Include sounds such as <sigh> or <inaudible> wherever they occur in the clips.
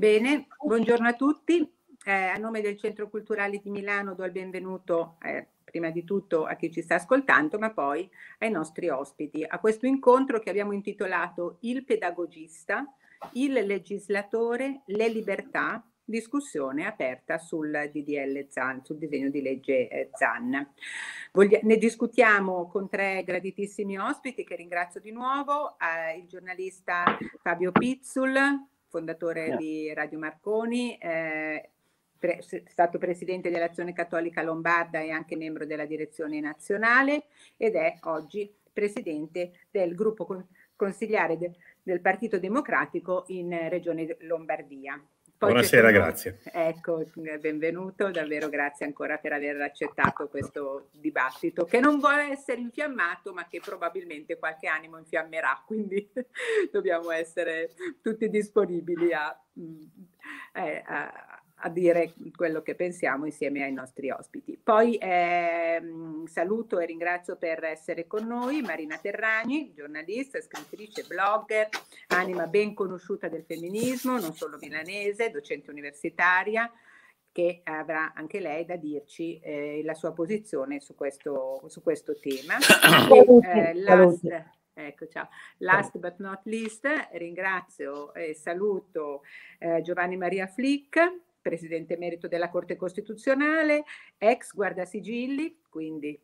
Bene, buongiorno a tutti. Eh, a nome del Centro Culturale di Milano do il benvenuto eh, prima di tutto a chi ci sta ascoltando, ma poi ai nostri ospiti, a questo incontro che abbiamo intitolato Il pedagogista, il legislatore, le libertà, discussione aperta sul DDL ZAN, sul disegno di legge eh, ZAN. Voglia, ne discutiamo con tre graditissimi ospiti che ringrazio di nuovo, eh, il giornalista Fabio Pizzul, fondatore yeah. di Radio Marconi, eh, pre- stato presidente dell'Azione Cattolica Lombarda e anche membro della direzione nazionale ed è oggi presidente del gruppo consigliare de- del Partito Democratico in eh, Regione Lombardia. Poi Buonasera, grazie. Ecco, eh, benvenuto, davvero grazie ancora per aver accettato questo dibattito che non vuole essere infiammato ma che probabilmente qualche animo infiammerà, <laughs> quindi dobbiamo essere tutti disponibili a, mm, eh, a, a a dire quello che pensiamo insieme ai nostri ospiti. Poi eh, saluto e ringrazio per essere con noi Marina Terrani, giornalista, scrittrice, blogger, anima ben conosciuta del femminismo, non solo milanese, docente universitaria, che avrà anche lei da dirci eh, la sua posizione su questo, su questo tema. <coughs> e, eh, last, Ecco, ciao. Last but not least, ringrazio e saluto eh, Giovanni Maria Flick, presidente emerito della Corte Costituzionale, ex guardasigilli, quindi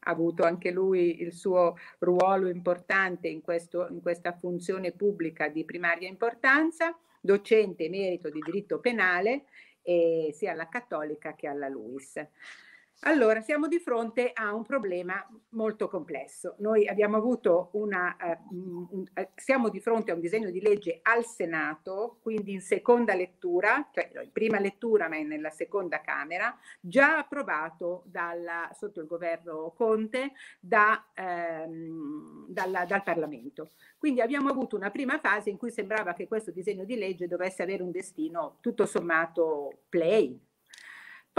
ha avuto anche lui il suo ruolo importante in, questo, in questa funzione pubblica di primaria importanza, docente emerito di diritto penale eh, sia alla Cattolica che alla LUIS. Allora, siamo di fronte a un problema molto complesso. Noi abbiamo avuto una, uh, un, uh, siamo di fronte a un disegno di legge al Senato, quindi in seconda lettura, cioè in prima lettura ma nella seconda Camera, già approvato dalla, sotto il governo Conte da, ehm, dalla, dal Parlamento. Quindi abbiamo avuto una prima fase in cui sembrava che questo disegno di legge dovesse avere un destino tutto sommato play,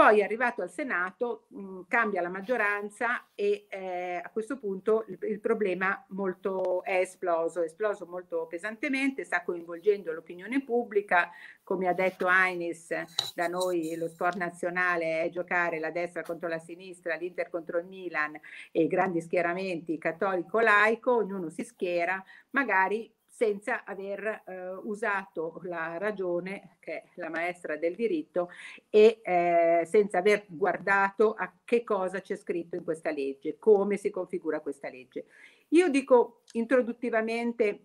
poi arrivato al Senato mh, mm, cambia la maggioranza e eh, a questo punto il, il problema molto è esploso, è esploso molto pesantemente, sta coinvolgendo l'opinione pubblica, come ha detto Ainis, da noi lo sport nazionale è giocare la destra contro la sinistra, l'Inter contro il Milan e grandi schieramenti cattolico-laico, ognuno si schiera, magari senza aver eh, usato la ragione, che è la maestra del diritto, e eh, senza aver guardato a che cosa c'è scritto in questa legge, come si configura questa legge. Io dico introduttivamente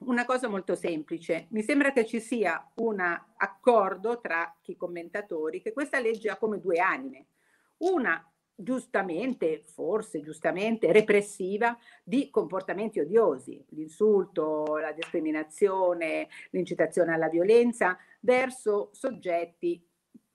una cosa molto semplice, mi sembra che ci sia un accordo tra i commentatori che questa legge ha come due anime. Una giustamente, forse giustamente, repressiva di comportamenti odiosi, l'insulto, la discriminazione, l'incitazione alla violenza verso soggetti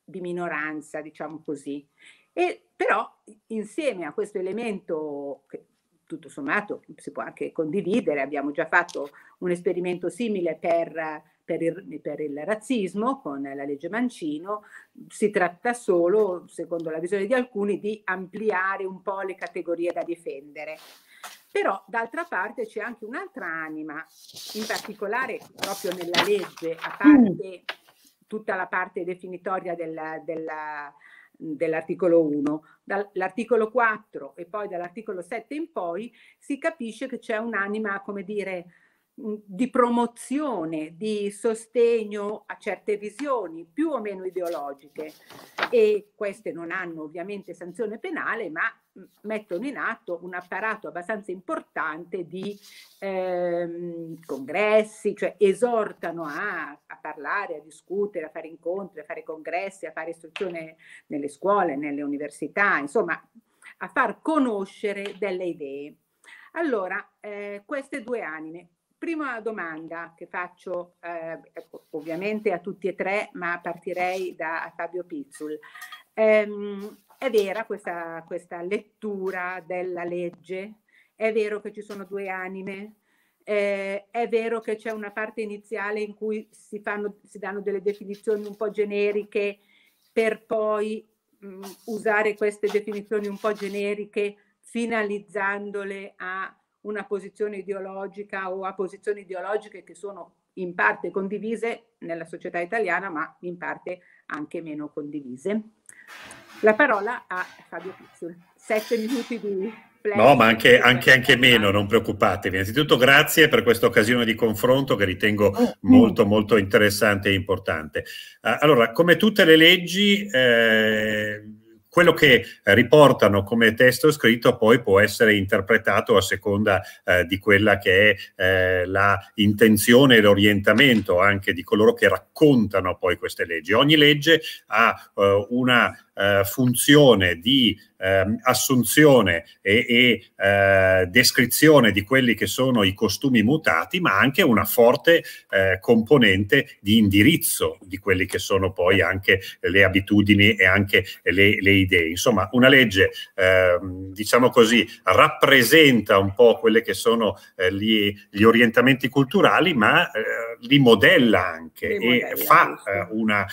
di minoranza, diciamo così. E però insieme a questo elemento che tutto sommato si può anche condividere, abbiamo già fatto un esperimento simile per per il, per il, razzismo, con la legge Mancino, si tratta solo, secondo la visione di alcuni, di ampliare un po' le categorie da difendere. Però d'altra parte c'è anche un'altra anima, in particolare proprio nella legge, a parte tutta la parte definitoria della, della, dell'articolo 1, dall'articolo 4 e poi dall'articolo 7 in poi si capisce che c'è un'anima, come dire, di promozione, di sostegno a certe visioni più o meno ideologiche e queste non hanno ovviamente sanzione penale ma mettono in atto un apparato abbastanza importante di ehm, congressi, cioè esortano a, a, parlare, a discutere, a fare incontri, a fare congressi, a fare istruzione nelle scuole, nelle università, insomma a far conoscere delle idee. Allora, eh, queste due anime, prima domanda che faccio eh, ecco, ovviamente a tutti e tre, ma partirei da Fabio Pizzul. Ehm, è vera questa, questa, lettura della legge? È vero che ci sono due anime? Eh, è vero che c'è una parte iniziale in cui si, fanno, si danno delle definizioni un po' generiche per poi mh, mm, usare queste definizioni un po' generiche finalizzandole a una posizione ideologica o a posizioni ideologiche che sono in parte condivise nella società italiana, ma in parte anche meno condivise. La parola a Fabio Pizzul. Sette minuti di No, ma anche, anche, anche meno, non preoccupatevi. Innanzitutto grazie per questa occasione di confronto che ritengo mm. molto, molto interessante e importante. Ah, allora, come tutte le leggi... Eh, quello che eh, riportano come testo scritto poi può essere interpretato a seconda eh, di quella che è eh, la intenzione e l'orientamento anche di coloro che raccontano poi queste leggi. Ogni legge ha eh, una eh, funzione di eh, assunzione e, e eh, descrizione di quelli che sono i costumi mutati, ma anche una forte eh, componente di indirizzo di quelli che sono poi anche le abitudini e anche le, le idee. Insomma, una legge, ehm, diciamo così, rappresenta un po' quelli che sono eh, gli, gli, orientamenti culturali, ma eh, li modella anche li e modella, fa eh, una,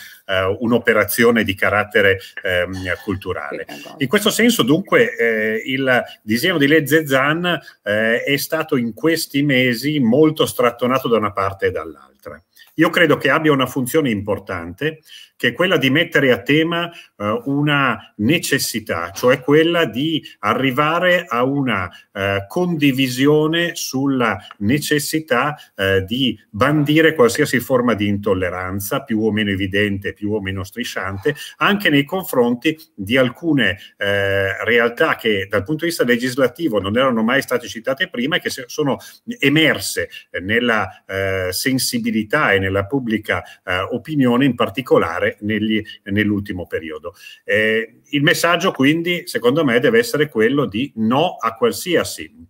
un'operazione di carattere ehm, culturale. In questo senso senso dunque eh, il disegno di legge Zan eh, è stato in questi mesi molto strattonato da una parte e dall'altra. Io credo che abbia una funzione importante che è quella di mettere a tema eh, una necessità, cioè quella di arrivare a una eh, condivisione sulla necessità eh, di bandire qualsiasi forma di intolleranza, più o meno evidente, più o meno strisciante, anche nei confronti di alcune eh, realtà che dal punto di vista legislativo non erano mai state citate prima e che sono emerse nella eh, sensibilità e nella pubblica eh, opinione in particolare fare negli, nell'ultimo periodo. Eh, il messaggio quindi, secondo me, deve essere quello di no a qualsiasi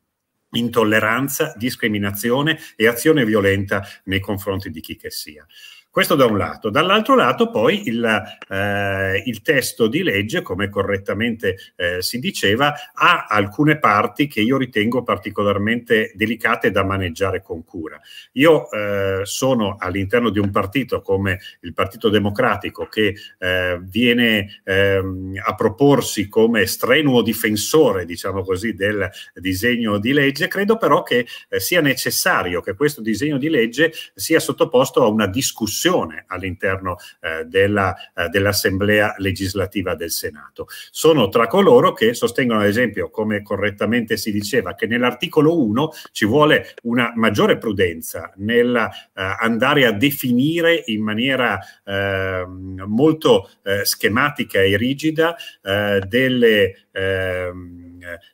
intolleranza, discriminazione e azione violenta nei confronti di chi che sia. Questo da un lato. Dall'altro lato poi il, eh, il, testo di legge, come correttamente eh, si diceva, ha alcune parti che io ritengo particolarmente delicate da maneggiare con cura. Io eh, sono all'interno di un partito come il Partito Democratico che eh, viene ehm, a proporsi come strenuo difensore, diciamo così, del disegno di legge, credo però che eh, sia necessario che questo disegno di legge sia sottoposto a una discussione discussione all'interno eh, della, eh, dell'Assemblea legislativa del Senato. Sono tra coloro che sostengono, ad esempio, come correttamente si diceva, che nell'articolo 1 ci vuole una maggiore prudenza nell'andare eh, a definire in maniera ehm, molto eh, schematica e rigida eh, delle... Ehm,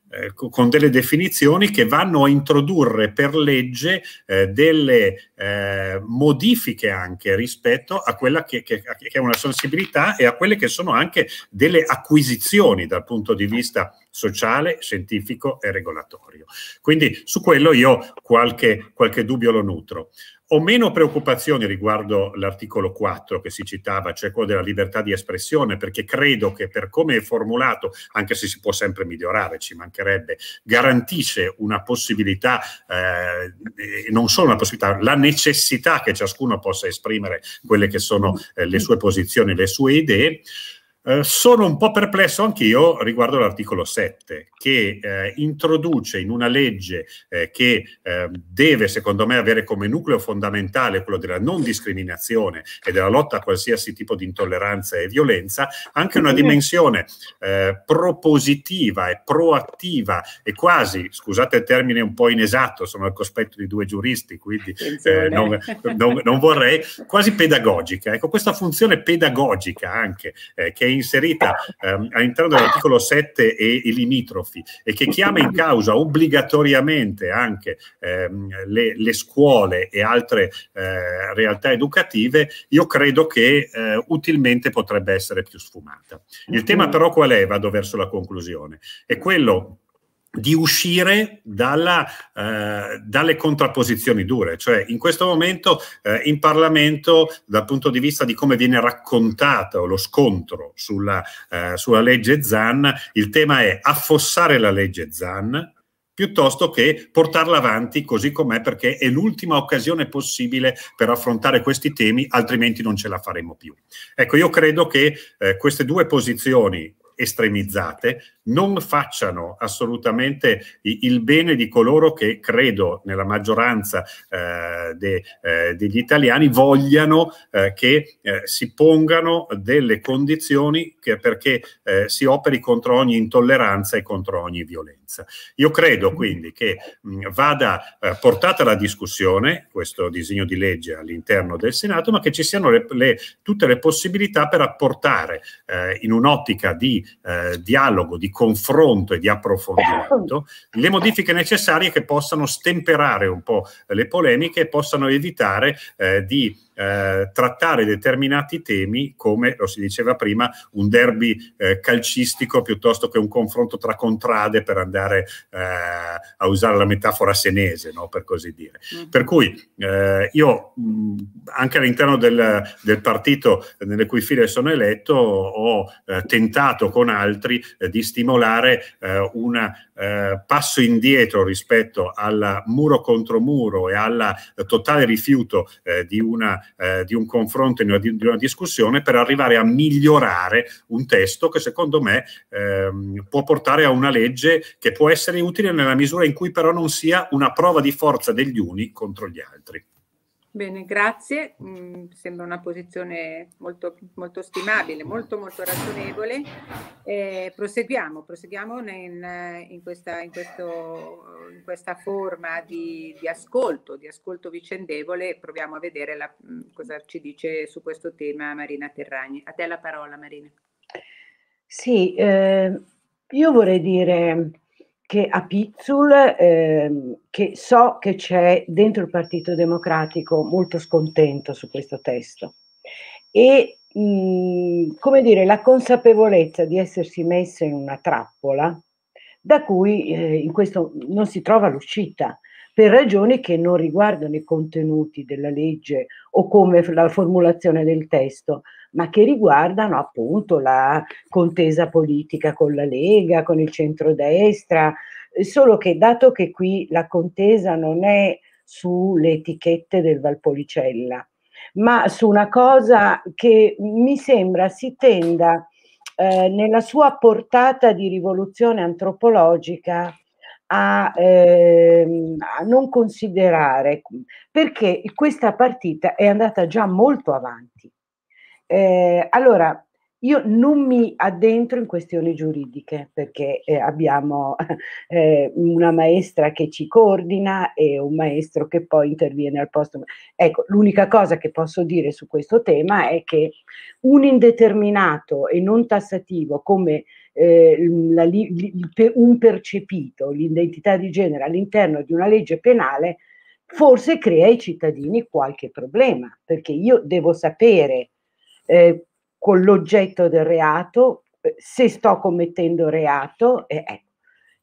eh, con delle definizioni che vanno a introdurre per legge eh, delle eh, modifiche anche rispetto a quella che, che, che, è una sensibilità e a quelle che sono anche delle acquisizioni dal punto di vista sociale, scientifico e regolatorio. Quindi su quello io qualche, qualche dubbio lo nutro. Ho meno preoccupazioni riguardo l'articolo 4 che si citava, cioè quello della libertà di espressione, perché credo che per come è formulato, anche se si può sempre migliorare, ci mancherebbe, garantisce una possibilità, eh, non solo una possibilità, la necessità che ciascuno possa esprimere quelle che sono eh, le sue posizioni, le sue idee. Eh, sono un po' perplesso anch'io riguardo l'articolo 7 che eh, introduce in una legge eh, che ehm, deve secondo me avere come nucleo fondamentale quello della non discriminazione e della lotta a qualsiasi tipo di intolleranza e violenza anche una dimensione eh, propositiva e proattiva e quasi, scusate il termine un po' inesatto, sono al cospetto di due giuristi quindi eh, non, non, non, vorrei, quasi pedagogica. Ecco, questa funzione pedagogica anche che è inserita ehm, all'interno dell'articolo 7 e i limitrofi e che chiama in causa obbligatoriamente anche ehm, le, le, scuole e altre eh, realtà educative, io credo che eh, utilmente potrebbe essere più sfumata. Il tema mm-hmm. però qual è? Vado verso la conclusione. È quello di uscire dalla, eh, dalle contrapposizioni dure, cioè in questo momento eh, in Parlamento dal punto di vista di come viene raccontato lo scontro sulla, eh, sulla legge Zan, il tema è affossare la legge Zan, piuttosto che portarla avanti così com'è perché è l'ultima occasione possibile per affrontare questi temi, altrimenti non ce la faremo più. Ecco, io credo che eh, queste due posizioni estremizzate non facciano assolutamente il bene di coloro che credo nella maggioranza eh, de, eh, degli italiani vogliano eh, che eh, si pongano delle condizioni che, perché eh, si operi contro ogni intolleranza e contro ogni violenza. Io credo mm-hmm. quindi che mh, mm, vada eh, portata la discussione, questo disegno di legge all'interno del Senato, ma che ci siano le, le, tutte le possibilità per apportare in un'ottica di dialogo, di confronto e di approfondimento, <laughs> le modifiche necessarie che possano stemperare un po' le polemiche e possano evitare eh, di eh, trattare determinati temi come, lo si diceva prima, un derby eh, calcistico piuttosto che un confronto tra contrade per andare eh, a usare la metafora senese, no? per così dire. Mm. Per cui eh, io mh, mm, anche all'interno del, del, partito nelle cui file sono eletto ho eh, tentato con altri di stimolare un passo indietro rispetto al muro contro muro e al totale rifiuto eh, di una eh, di un confronto, di una, di una, discussione per arrivare a migliorare un testo che secondo me ehm, può portare a una legge che può essere utile nella misura in cui però non sia una prova di forza degli uni contro gli altri. Bene, grazie. Mm, sembra una posizione molto, molto stimabile, molto, molto ragionevole. Eh, proseguiamo, proseguiamo in, in, questa, in, questo, in questa, forma di, di, ascolto, di ascolto vicendevole e proviamo a vedere la, mm, cosa ci dice su questo tema Marina Terragni. A te la parola Marina. Sì, eh, io vorrei dire che a Pizzul, eh, che so che c'è dentro il Partito Democratico molto scontento su questo testo. E mh, mhmm, come dire, la consapevolezza di essersi messa in una trappola da cui eh, in questo non si trova l'uscita per ragioni che non riguardano i contenuti della legge o come la formulazione del testo, ma che riguardano appunto la contesa politica con la Lega, con il centrodestra, solo che dato che qui la contesa non è sulle etichette del Valpolicella, ma su una cosa che mi sembra si tenda eh, nella sua portata di rivoluzione antropologica a, ehm, a, non considerare, perché questa partita è andata già molto avanti. Eh, allora, io non mi addentro in questioni giuridiche perché eh, abbiamo <laughs> eh, una maestra che ci coordina e un maestro che poi interviene al posto. Ecco, l'unica cosa che posso dire su questo tema è che un indeterminato e non tassativo come eh, la, un percepito, l'identità di genere all'interno di una legge penale, forse crea ai cittadini qualche problema perché io devo sapere eh, con l'oggetto del reato, eh, se sto commettendo reato, eh,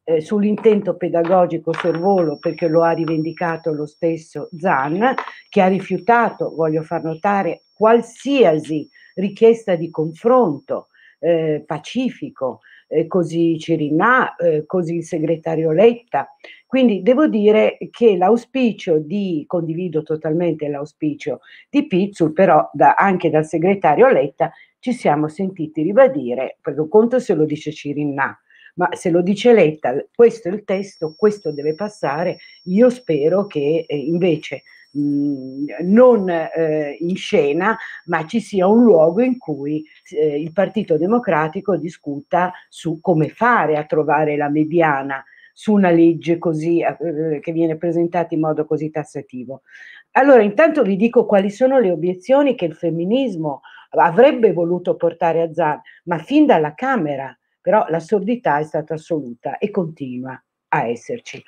eh, sull'intento pedagogico sorvolo perché lo ha rivendicato lo stesso Zan, che ha rifiutato, voglio far notare, qualsiasi richiesta di confronto eh, pacifico eh, così Cirinà, eh, così il segretario Letta. Quindi devo dire che l'auspicio di, condivido totalmente l'auspicio di Pizzul, però da, anche dal segretario Letta ci siamo sentiti ribadire, per un conto se lo dice Cirinà, ma se lo dice Letta, questo è il testo, questo deve passare, io spero che eh, invece non eh, in scena, ma ci sia un luogo in cui eh, il Partito Democratico discuta su come fare a trovare la mediana su una legge così eh, eh, che viene presentata in modo così tassativo. Allora, intanto vi dico quali sono le obiezioni che il femminismo avrebbe voluto portare a Zan, ma fin dalla Camera, però l'assurdità è stata assoluta e continua a esserci.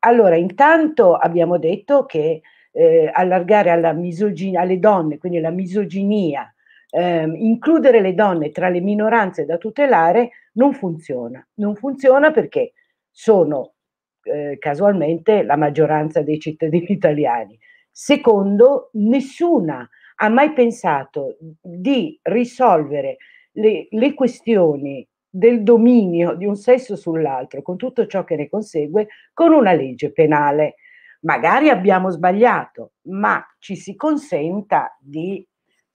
Allora, intanto abbiamo detto che eh, allargare alla misoginia, alle donne, quindi la misoginia, eh, includere le donne tra le minoranze da tutelare non funziona. Non funziona perché sono eh, casualmente la maggioranza dei cittadini <laughs> italiani. Secondo, nessuna ha mai pensato di risolvere le, le questioni del dominio di un sesso sull'altro, con tutto ciò che ne consegue, con una legge penale. Magari abbiamo sbagliato, ma ci si consenta di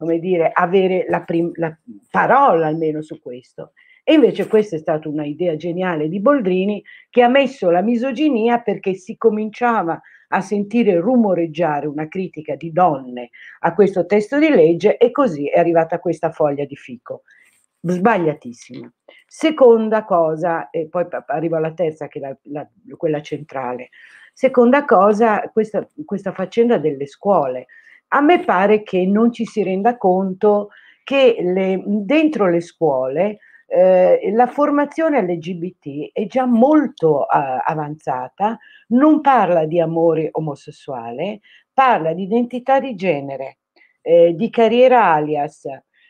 come dire, avere la, prim- la parola almeno su questo. E invece questa è stata un'idea geniale di Boldrini che ha messo la misoginia perché si cominciava a sentire rumoreggiare una critica di donne a questo testo di legge e così è arrivata questa foglia di fico. Sbagliatissima. Seconda cosa, e poi arrivo alla terza che è la, la, quella centrale. Seconda cosa, questa, questa faccenda delle scuole. A me pare che non ci si renda conto che le, dentro le scuole eh, la formazione LGBT è già molto eh, avanzata, non parla di amore omosessuale, parla di identità di genere, eh, di carriera alias,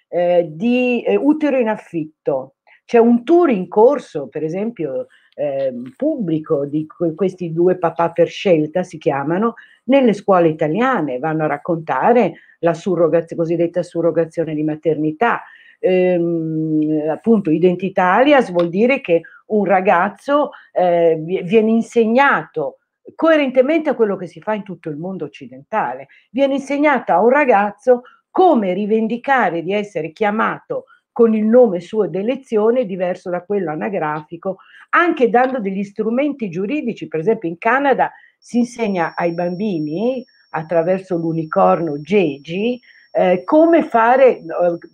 eh, di eh, utero in affitto. C'è un tour in corso, per esempio, eh, pubblico di questi due papà per scelta, si chiamano, nelle scuole italiane, vanno a raccontare la surrogazio, cosiddetta surrogazione di maternità. Ehm, appunto, identitarias vuol dire che un ragazzo eh, viene insegnato coerentemente a quello che si fa in tutto il mondo occidentale, viene insegnato a un ragazzo come rivendicare di essere chiamato con il nome suo d'elezione diverso da quello anagrafico, anche dando degli strumenti giuridici, per esempio in Canada si insegna ai bambini attraverso l'unicorno Gegi eh, come fare eh,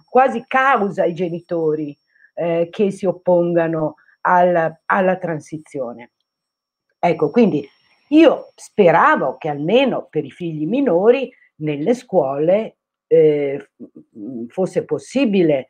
quasi causa ai genitori eh, che si oppongano al, alla transizione. Ecco, quindi io speravo che almeno per i figli minori nelle scuole eh, fosse possibile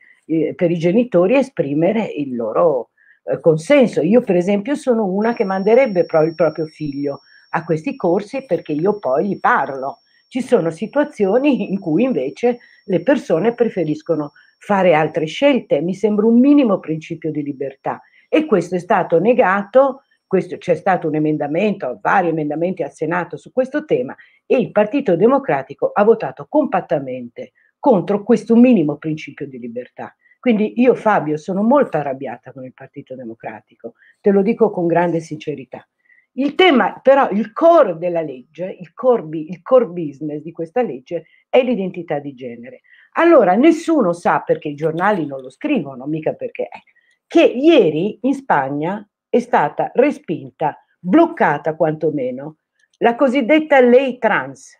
per i genitori esprimere il loro eh, consenso. Io per esempio sono una che manderebbe pro- il proprio figlio a questi corsi perché io poi gli parlo. Ci sono situazioni in cui invece le persone preferiscono fare altre scelte, mi sembra un minimo principio di libertà e questo è stato negato questo, c'è stato un emendamento, vari emendamenti al Senato su questo tema e il Partito Democratico ha votato compattamente contro questo minimo principio di libertà. Quindi io Fabio sono molto arrabbiata con il Partito Democratico, te lo dico con grande sincerità. Il tema però, il core della legge, il core, il core business di questa legge è l'identità di genere. Allora nessuno sa, perché i giornali non lo scrivono, mica perché eh, che ieri in Spagna è stata respinta, bloccata quantomeno, la cosiddetta lei trans,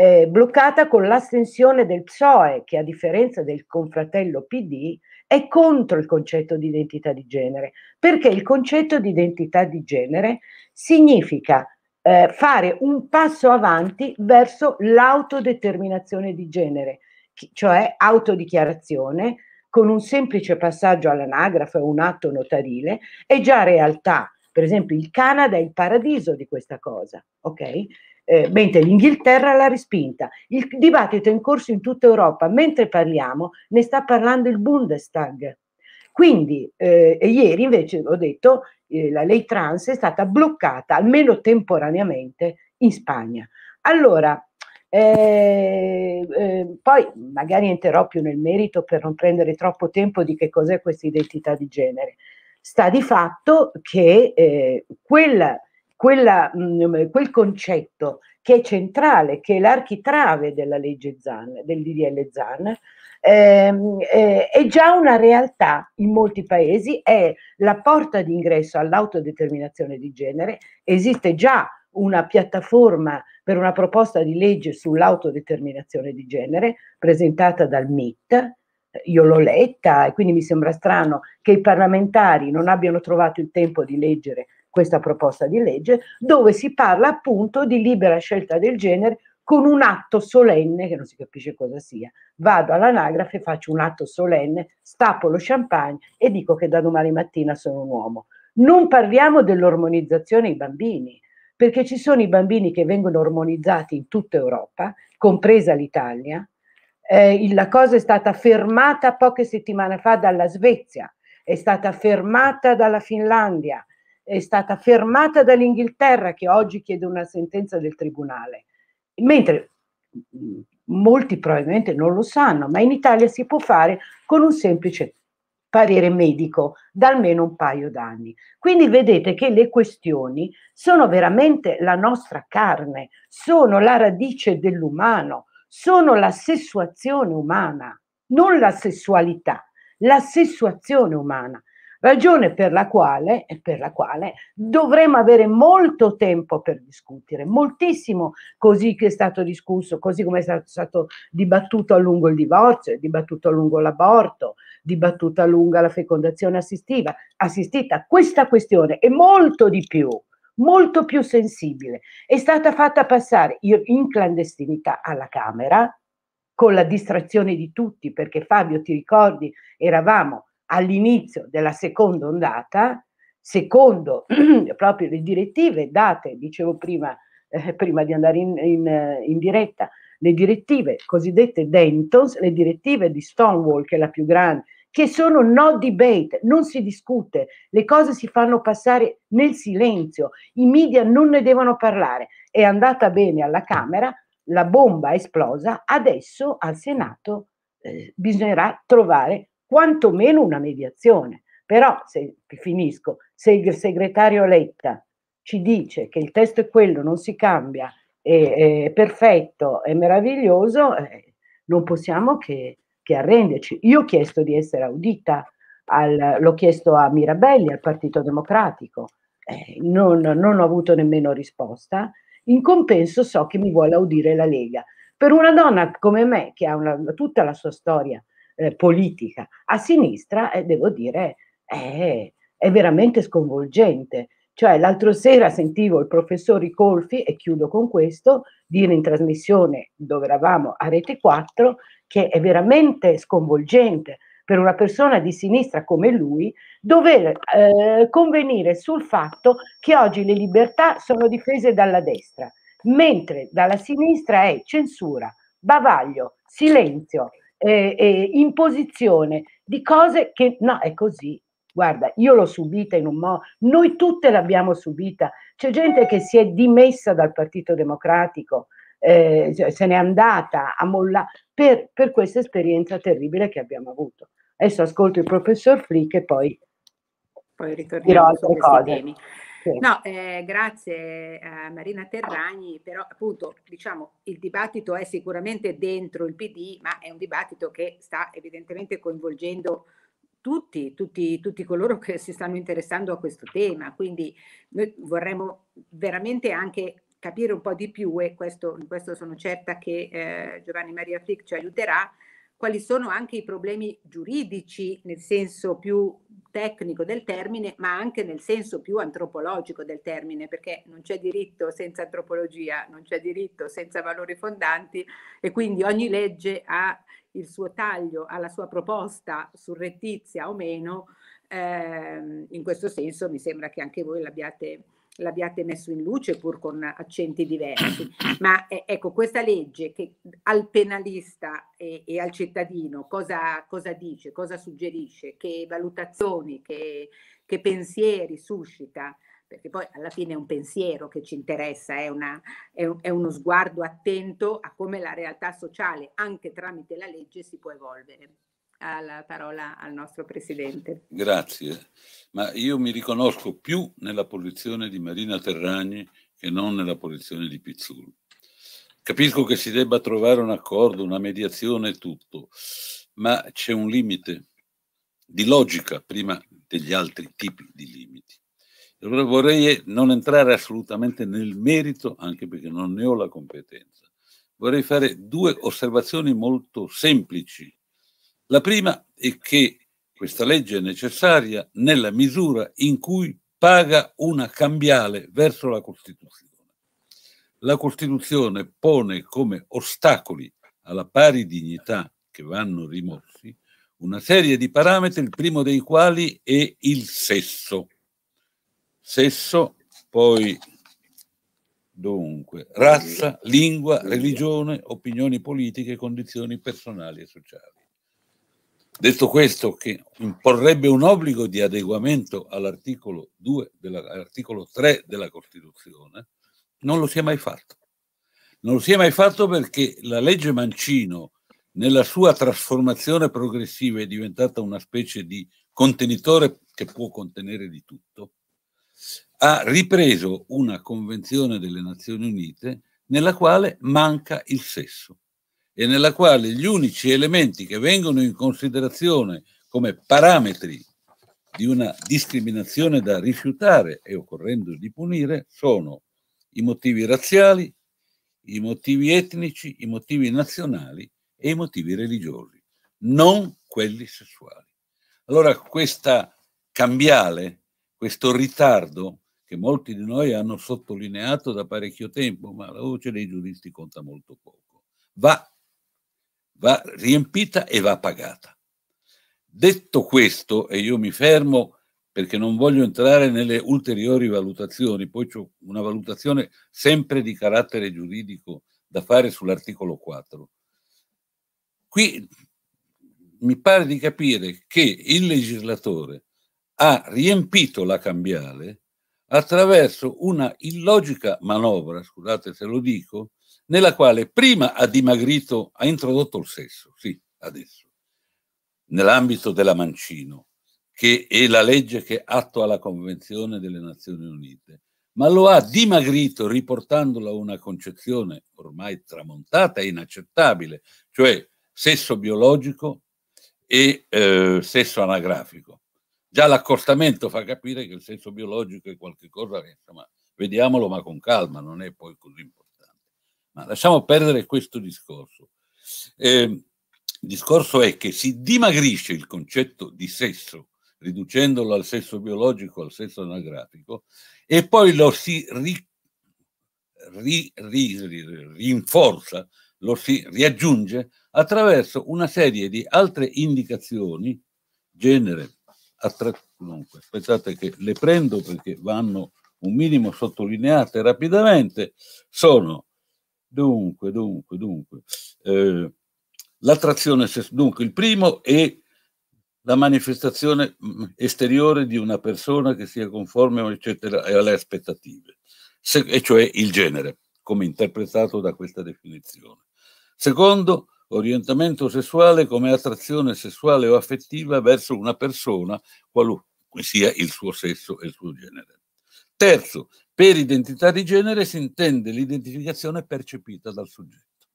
eh, bloccata con l'astensione del PSOE, che a differenza del confratello PD è contro il concetto di identità di genere, perché il concetto di identità di genere significa eh, fare un passo avanti verso l'autodeterminazione di genere, cioè autodichiarazione con un semplice passaggio all'anagrafe o un atto notarile, è già realtà. Per esempio il Canada è il paradiso di questa cosa, ok? eh, mentre l'Inghilterra l'ha respinta. Il dibattito è in corso in tutta Europa, mentre parliamo ne sta parlando il Bundestag. Quindi eh, ieri invece ho detto eh, la lei trans è stata bloccata almeno temporaneamente in Spagna. Allora, eh, eh, poi magari entrerò più nel merito per non prendere troppo tempo di che cos'è questa identità di genere. Sta di fatto che eh, quel quella, mm, quel concetto che è centrale, che è l'architrave della legge Zan, del DDL Zan, ehm, eh, è già una realtà in molti paesi, è la porta d'ingresso all'autodeterminazione di genere, esiste già una piattaforma per una proposta di legge sull'autodeterminazione di genere presentata dal MIT. Io l'ho letta e quindi mi sembra strano che i parlamentari non abbiano trovato il tempo di leggere questa proposta di legge, dove si parla appunto di libera scelta del genere con un atto solenne, che non si capisce cosa sia. Vado all'anagrafe, faccio un atto solenne, stappo lo champagne e dico che da domani mattina sono un uomo. Non parliamo dell'ormonizzazione ai bambini, perché ci sono i bambini che vengono ormonizzati in tutta Europa, compresa l'Italia. Eh, la cosa è stata fermata poche settimane fa dalla Svezia, è stata fermata dalla Finlandia, è stata fermata dall'Inghilterra che oggi chiede una sentenza del tribunale, mentre mm, molti probabilmente non lo sanno, ma in Italia si può fare con un semplice parere medico da almeno un paio d'anni. Quindi vedete che le questioni sono veramente la nostra carne, sono la radice dell'umano, sono la sessuazione umana, non la sessualità, la sessuazione umana ragione per la quale, per la quale dovremo avere molto tempo per discutere, moltissimo così che è stato discusso, così come è stato, stato dibattuto a lungo il divorzio, dibattuto a lungo l'aborto, dibattuta a lungo la fecondazione assistiva, assistita. Questa questione è molto di più molto più sensibile, è stata fatta passare in clandestinità alla Camera con la distrazione di tutti, perché Fabio, ti ricordi, eravamo all'inizio della seconda ondata, secondo <clears throat> proprio le direttive date, dicevo prima, eh, prima di andare in, in, in, diretta, le direttive cosiddette Dentons, le direttive di Stonewall, che è la più grande, che sono no debate, non si discute, le cose si fanno passare nel silenzio, i media non ne devono parlare. È andata bene alla Camera, la bomba è esplosa, adesso al Senato eh, bisognerà trovare quantomeno una mediazione. Però, se finisco, se il segretario Letta ci dice che il testo è quello, non si cambia, è, è perfetto, è meraviglioso, eh, non possiamo che, che, arrenderci. Io ho chiesto di essere audita, al, l'ho chiesto a Mirabelli, al Partito Democratico, eh, non, non ho avuto nemmeno risposta. In compenso so che mi vuole audire la Lega. Per una donna come me, che ha una, tutta la sua storia eh, politica. A sinistra, eh, devo dire, è, è veramente sconvolgente. Cioè, l'altro sera sentivo il professor Ricolfi, e chiudo con questo, dire in trasmissione dove eravamo a Rete 4, che è veramente sconvolgente per una persona di sinistra come lui dover eh, convenire sul fatto che oggi le libertà sono difese dalla destra, mentre dalla sinistra è censura, bavaglio, silenzio eh, eh, imposizione di cose che no, è così. Guarda, io l'ho subita in un modo, noi tutte l'abbiamo subita. C'è gente che si è dimessa dal Partito Democratico, eh, se n'è andata a molla per, per questa esperienza terribile che abbiamo avuto. Adesso ascolto il professor Flick e poi, poi ritorniamo dirò altre cose. Temi. No, eh, grazie a eh, Marina Terragni, però appunto diciamo il dibattito è sicuramente dentro il PD, ma è un dibattito che sta evidentemente coinvolgendo tutti, tutti, tutti coloro che si stanno interessando a questo tema, quindi noi vorremmo veramente anche capire un po' di più e questo, in questo sono certa che eh, Giovanni Maria Frick ci aiuterà quali sono anche i problemi giuridici nel senso più tecnico del termine, ma anche nel senso più antropologico del termine, perché non c'è diritto senza antropologia, non c'è diritto senza valori fondanti e quindi ogni legge ha il suo taglio, ha la sua proposta surrettizia o meno. Eh, in questo senso mi sembra che anche voi l'abbiate l'abbiate messo in luce pur con accenti diversi, ma eh, ecco questa legge che al penalista e, e al cittadino cosa, cosa, dice, cosa suggerisce, che valutazioni, che, che, pensieri suscita, perché poi alla fine è un pensiero che ci interessa, è, una, è, è uno sguardo attento a come la realtà sociale anche tramite la legge si può evolvere la parola al nostro Presidente. Grazie, ma io mi riconosco più nella posizione di Marina Terragni che non nella posizione di Pizzullo. Capisco che si debba trovare un accordo, una mediazione e tutto, ma c'è un limite di logica prima degli altri tipi di limiti. Allora vorrei non entrare assolutamente nel merito, anche perché non ne ho la competenza. Vorrei fare due osservazioni molto semplici la prima è che questa legge è necessaria nella misura in cui paga una cambiale verso la Costituzione. La Costituzione pone come ostacoli alla pari dignità che vanno rimossi una serie di parametri, il primo dei quali è il sesso. Sesso, poi dunque razza, lingua, religione, opinioni politiche, condizioni personali e sociali. Detto questo, che imporrebbe un obbligo di adeguamento all'articolo, 2 della, all'articolo 3 della Costituzione, non lo si è mai fatto. Non lo si è mai fatto perché la legge Mancino, nella sua trasformazione progressiva, è diventata una specie di contenitore che può contenere di tutto, ha ripreso una convenzione delle Nazioni Unite nella quale manca il sesso e nella quale gli unici elementi che vengono in considerazione come parametri di una discriminazione da rifiutare e occorrendo di punire sono i motivi razziali, i motivi etnici, i motivi nazionali e i motivi religiosi, non quelli sessuali. Allora questa cambiale, questo ritardo che molti di noi hanno sottolineato da parecchio tempo, ma la voce dei giuristi conta molto poco, va va riempita e va pagata. Detto questo, e io mi fermo perché non voglio entrare nelle ulteriori valutazioni, poi c'è una valutazione sempre di carattere giuridico da fare sull'articolo 4. Qui mi pare di capire che il legislatore ha riempito la cambiale attraverso una illogica manovra, scusate se lo dico, nella quale prima ha dimagrito, ha introdotto il sesso, sì, adesso, nell'ambito della Mancino, che è la legge che attua la Convenzione delle Nazioni Unite, ma lo ha dimagrito riportandolo a una concezione ormai tramontata e inaccettabile, cioè sesso biologico e eh, sesso anagrafico. Già l'accostamento fa capire che il sesso biologico è qualcosa, che, insomma, vediamolo ma con calma, non è poi così importante. Ma lasciamo perdere questo discorso. Eh, il discorso è che si dimagrisce il concetto di sesso, riducendolo al sesso biologico, al sesso anagrafico, e poi lo si ri, ri, ri, rinforza, lo si riaggiunge attraverso una serie di altre indicazioni, genere, attrattiva, comunque, aspettate che le prendo perché vanno un minimo sottolineate rapidamente, sono Dunque, dunque, dunque. Eh, l'attrazione, dunque, il primo è la manifestazione mm, esteriore di una persona che sia conforme eccetera, alle aspettative, se, e cioè il genere, come interpretato da questa definizione. Secondo, orientamento sessuale come attrazione sessuale o affettiva verso una persona, qualunque sia il suo sesso e il suo genere. Terzo, per identità di genere si intende l'identificazione percepita dal soggetto.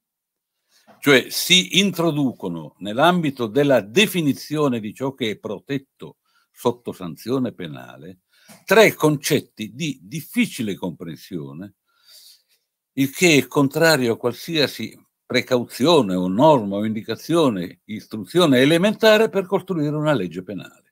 Cioè si introducono nell'ambito della definizione di ciò che è protetto sotto sanzione penale tre concetti di difficile comprensione, il che è contrario a qualsiasi precauzione o norma o indicazione, istruzione elementare per costruire una legge penale.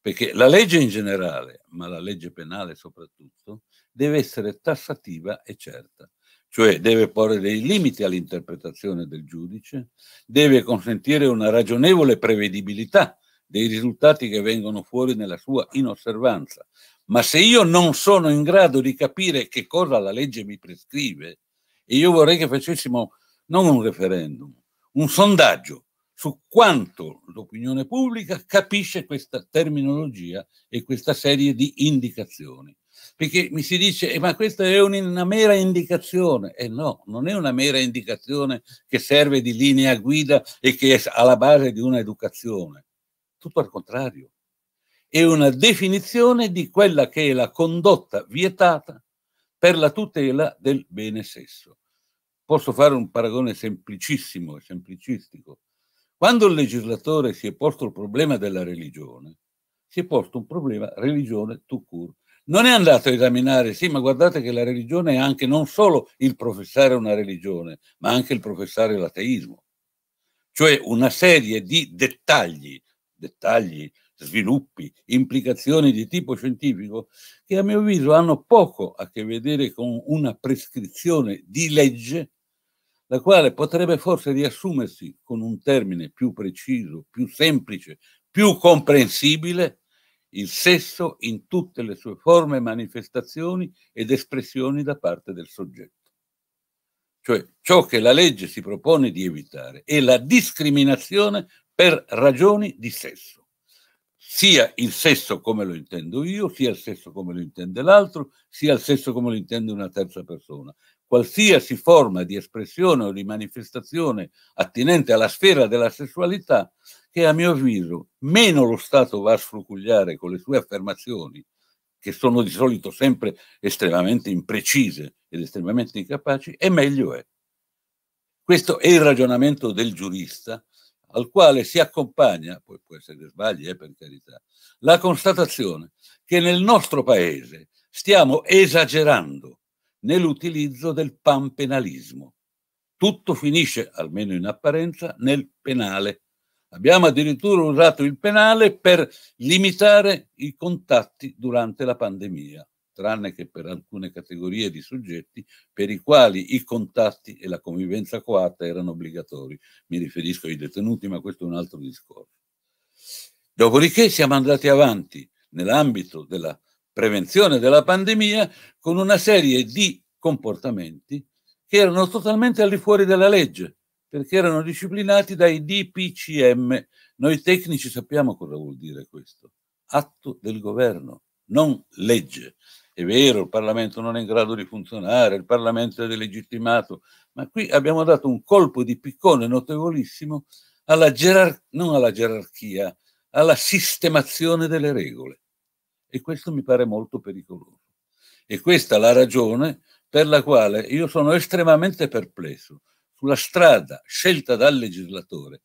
Perché la legge in generale, ma la legge penale soprattutto, deve essere tassativa e certa, cioè deve porre dei limiti all'interpretazione del giudice, deve consentire una ragionevole prevedibilità dei risultati che vengono fuori nella sua inosservanza. Ma se io non sono in grado di capire che cosa la legge mi prescrive, e io vorrei che facessimo non un referendum, un sondaggio su quanto l'opinione pubblica capisce questa terminologia e questa serie di indicazioni perché mi si dice, eh, ma questa è un, una mera indicazione. E eh no, non è una mera indicazione che serve di linea guida e che è alla base di un'educazione. Tutto al contrario. È una definizione di quella che è la condotta vietata per la tutela del bene sesso. Posso fare un paragone semplicissimo e semplicistico. Quando il legislatore si è posto il problema della religione, si è posto un problema religione tout court, non è andato a esaminare, sì, ma guardate che la religione è anche non solo il professare una religione, ma anche il professare l'ateismo. Cioè una serie di dettagli, dettagli, sviluppi, implicazioni di tipo scientifico che a mio avviso hanno poco a che vedere con una prescrizione di legge, la quale potrebbe forse riassumersi con un termine più preciso, più semplice, più comprensibile, il sesso in tutte le sue forme, manifestazioni ed espressioni da parte del soggetto. Cioè ciò che la legge si propone di evitare è la discriminazione per ragioni di sesso, sia il sesso come lo intendo io, sia il sesso come lo intende l'altro, sia il sesso come lo intende una terza persona qualsiasi forma di espressione o di manifestazione attinente alla sfera della sessualità che a mio avviso meno lo Stato va a sfrucugliare con le sue affermazioni, che sono di solito sempre estremamente imprecise ed estremamente incapaci, e meglio è. Questo è il ragionamento del giurista al quale si accompagna, poi può essere che sbagli, eh, per carità, la constatazione che nel nostro paese stiamo esagerando nell'utilizzo del panpenalismo. Tutto finisce, almeno in apparenza, nel penale. Abbiamo addirittura usato il penale per limitare i contatti durante la pandemia, tranne che per alcune categorie di soggetti per i quali i contatti e la convivenza coatta erano obbligatori. Mi riferisco ai detenuti, ma questo è un altro discorso. Dopodiché siamo andati avanti nell'ambito della pandemia prevenzione della pandemia con una serie di comportamenti che erano totalmente al di fuori della legge, perché erano disciplinati dai DPCM. Noi tecnici sappiamo cosa vuol dire questo. Atto del governo, non legge. È vero, il Parlamento non è in grado di funzionare, il Parlamento è delegittimato, ma qui abbiamo dato un colpo di piccone notevolissimo alla, gerar- alla gerarchia, alla sistemazione delle regole e questo mi pare molto pericoloso. E questa è la ragione per la quale io sono estremamente perplesso sulla strada scelta dal legislatore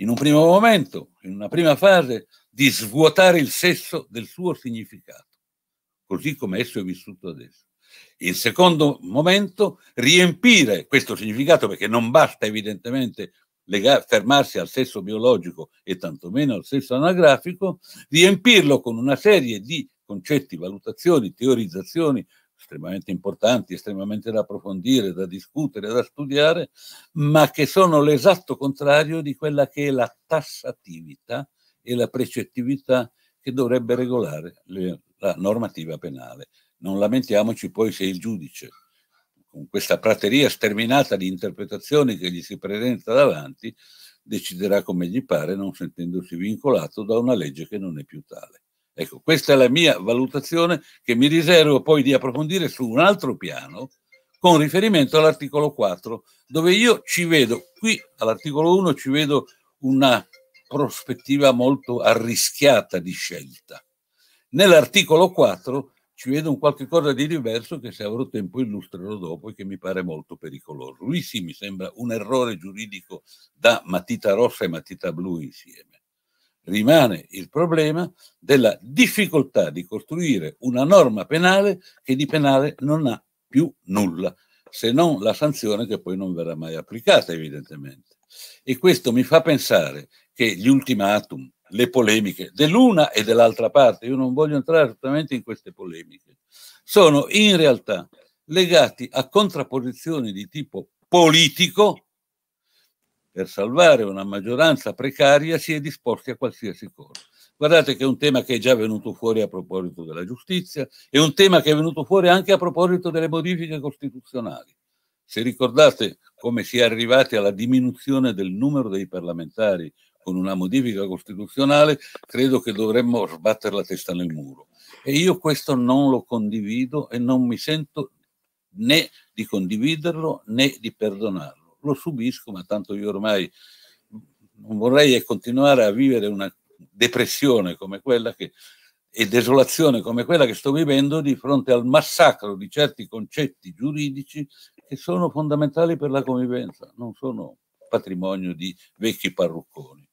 in un primo momento, in una prima fase, di svuotare il sesso del suo significato, così come esso è vissuto adesso. In secondo momento, riempire questo significato, perché non basta evidentemente lega- fermarsi al sesso biologico e tantomeno al sesso anagrafico, riempirlo con una serie di concetti, valutazioni, teorizzazioni estremamente importanti, estremamente da approfondire, da discutere, da studiare, ma che sono l'esatto contrario di quella che è la tassatività e la precettività che dovrebbe regolare le, la normativa penale. Non lamentiamoci poi se il giudice con questa prateria sterminata di interpretazioni che gli si presenta davanti, deciderà come gli pare, non sentendosi vincolato da una legge che non è più tale. Ecco, questa è la mia valutazione che mi riservo poi di approfondire su un altro piano con riferimento all'articolo 4, dove io ci vedo, qui all'articolo 1 ci vedo una prospettiva molto arrischiata di scelta. Nell'articolo 4 ci vedo un qualche cosa di diverso che se avrò tempo illustrerò dopo e che mi pare molto pericoloso. Lui sì, mi sembra un errore giuridico da matita rossa e matita blu insieme. Rimane il problema della difficoltà di costruire una norma penale che di penale non ha più nulla, se non la sanzione che poi non verrà mai applicata, evidentemente. E questo mi fa pensare che gli ultimatum, le polemiche dell'una e dell'altra parte, io non voglio entrare assolutamente in queste polemiche, sono in realtà legati a contrapposizioni di tipo politico, per salvare una maggioranza precaria si è disposti a qualsiasi cosa. Guardate che è un tema che è già venuto fuori a proposito della giustizia, è un tema che è venuto fuori anche a proposito delle modifiche costituzionali. Se ricordate come si è arrivati alla diminuzione del numero dei parlamentari con una modifica costituzionale, credo che dovremmo sbattere la testa nel muro. E io questo non lo condivido e non mi sento né di condividerlo né di perdonarlo. Lo subisco, ma tanto io ormai non vorrei continuare a vivere una depressione come quella che, e desolazione come quella che sto vivendo di fronte al massacro di certi concetti giuridici che sono fondamentali per la convivenza, non sono patrimonio di vecchi parrucconi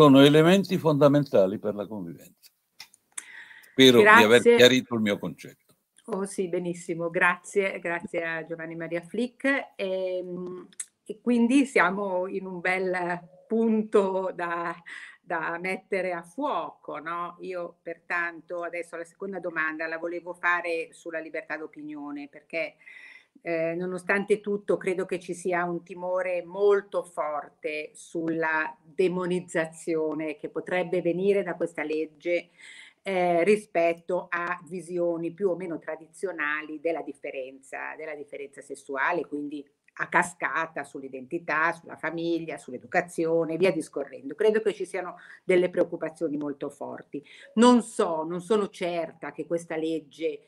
sono elementi fondamentali per la convivenza. Spero Grazie. di aver chiarito il mio concetto. Oh sì, benissimo, grazie, grazie a Giovanni Maria Flick. E, ehm, e quindi siamo in un bel punto da, da mettere a fuoco, no? Io pertanto adesso la seconda domanda la volevo fare sulla libertà d'opinione, perché eh, nonostante tutto credo che ci sia un timore molto forte sulla demonizzazione che potrebbe venire da questa legge eh, rispetto a visioni più o meno tradizionali della differenza, della differenza sessuale, quindi a cascata sull'identità, sulla famiglia, sull'educazione e via discorrendo. Credo che ci siano delle preoccupazioni molto forti. Non so, non sono certa che questa legge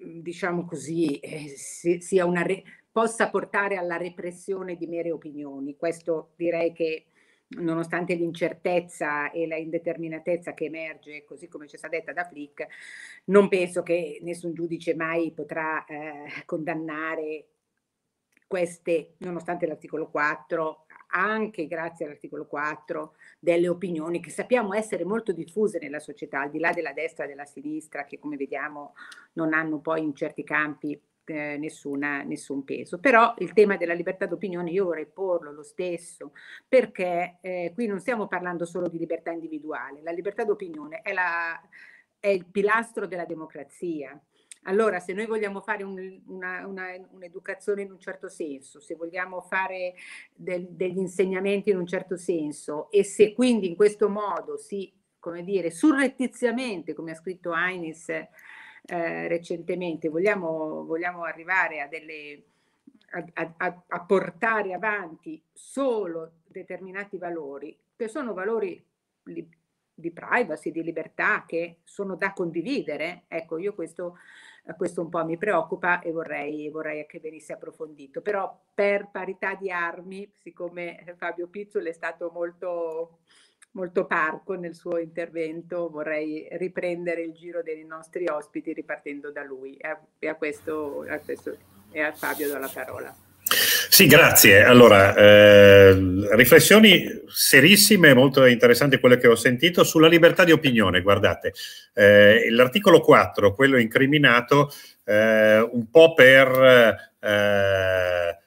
Mhmm, diciamo così, eh, sia una re- possa portare alla repressione di mere opinioni. Questo direi che nonostante l'incertezza e la indeterminatezza che emerge, così come ci è stata detta da Flick, non penso che nessun giudice mai potrà eh, condannare queste, nonostante l'articolo 4, anche grazie all'articolo 4, delle opinioni che sappiamo essere molto diffuse nella società, al di là della destra e della sinistra, che come vediamo non hanno poi in certi campi eh, nessuna, nessun peso. Però il tema della libertà d'opinione io vorrei porlo lo stesso, perché eh, qui non stiamo parlando solo di libertà individuale, la libertà d'opinione è, la, è il pilastro della democrazia. Allora, se noi vogliamo fare un, una, una, un'educazione in un certo senso, se vogliamo fare del, degli insegnamenti in un certo senso e se quindi in questo modo si, come dire, surrettiziamente, come ha scritto Ainis eh, recentemente, vogliamo, vogliamo, arrivare a delle... A, a, a, portare avanti solo determinati valori, che sono valori di privacy, di libertà che sono da condividere? Ecco, io questo, eh, questo un po' mi preoccupa e vorrei, vorrei, che venisse approfondito. Però per parità di armi, siccome Fabio Pizzul è stato molto, molto parco nel suo intervento, vorrei riprendere il giro dei nostri ospiti ripartendo da lui. E a, questo, a questo e a Fabio do la parola. Sì, grazie. Allora, eh, riflessioni serissime, molto interessanti quelle che ho sentito sulla libertà di opinione. Guardate, eh, l'articolo 4, quello incriminato, eh, un po' per eh,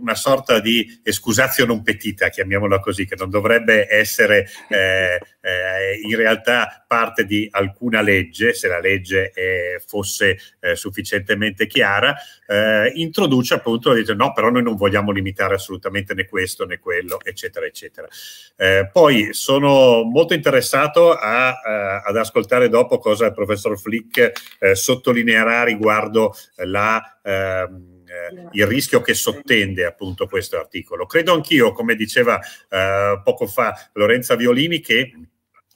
una sorta di escusatio non petita, chiamiamola così, che non dovrebbe essere <laughs> eh, eh, in realtà parte di alcuna legge, se la legge è, fosse eh, sufficientemente chiara, eh, introduce appunto, dice no, però noi non vogliamo limitare assolutamente né questo né quello, eccetera, eccetera. Eh, poi sono molto interessato a, a, eh, ad ascoltare dopo cosa il professor Flick sottolineerà riguardo la... Ehm, eh, il rischio che sottende appunto questo articolo. Credo anch'io, come diceva eh, poco fa Lorenza Violini, che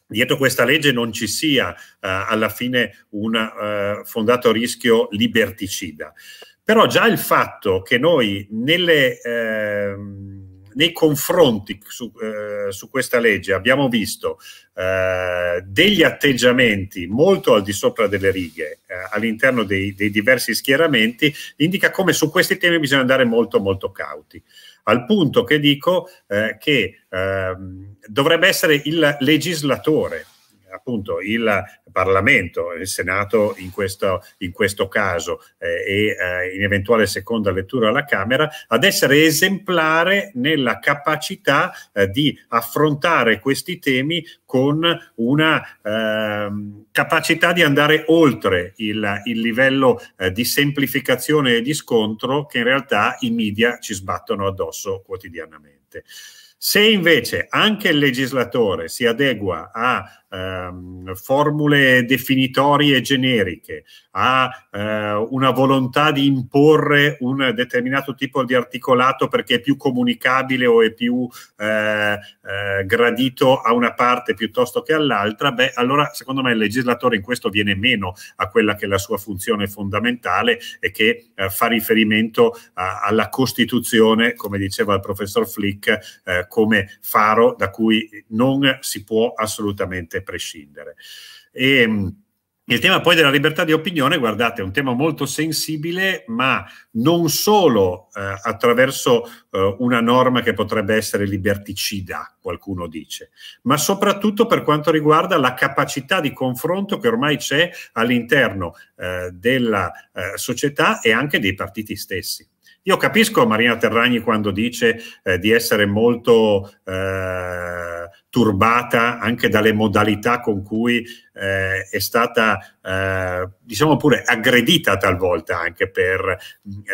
dietro questa legge non ci sia eh, alla fine un eh, fondato rischio liberticida. Però già il fatto che noi nelle... Ehm, nei confronti su, eh, su, questa legge abbiamo visto eh, degli atteggiamenti molto al di sopra delle righe eh, all'interno dei, dei, diversi schieramenti, indica come su questi temi bisogna andare molto molto cauti. Al punto che dico eh, che ehm, dovrebbe essere il legislatore appunto il Parlamento, il Senato in questo, in questo caso eh, e eh, in eventuale seconda lettura alla Camera, ad essere esemplare nella capacità eh, di affrontare questi temi con una ehm, capacità di andare oltre il, il livello eh, di semplificazione e di scontro che in realtà i media ci sbattono addosso quotidianamente. Se invece anche il legislatore si adegua a Ehm, formule definitorie generiche, a eh, una volontà di imporre un determinato tipo di articolato perché è più comunicabile o è più eh, eh, gradito a una parte piuttosto che all'altra, beh, allora secondo me il legislatore in questo viene meno a quella che è la sua funzione fondamentale e che eh, fa riferimento a, alla Costituzione, come diceva il professor Flick, eh, come faro da cui non si può assolutamente prescindere. E, ehm, il tema poi della libertà di opinione, guardate, è un tema molto sensibile, ma non solo eh, attraverso eh, una norma che potrebbe essere liberticida, qualcuno dice, ma soprattutto per quanto riguarda la capacità di confronto che ormai c'è all'interno eh, della eh, società e anche dei partiti stessi. Io capisco Marina Terragni quando dice eh, di essere molto eh, turbata anche dalle modalità con cui eh, è stata, eh, diciamo pure, aggredita talvolta anche per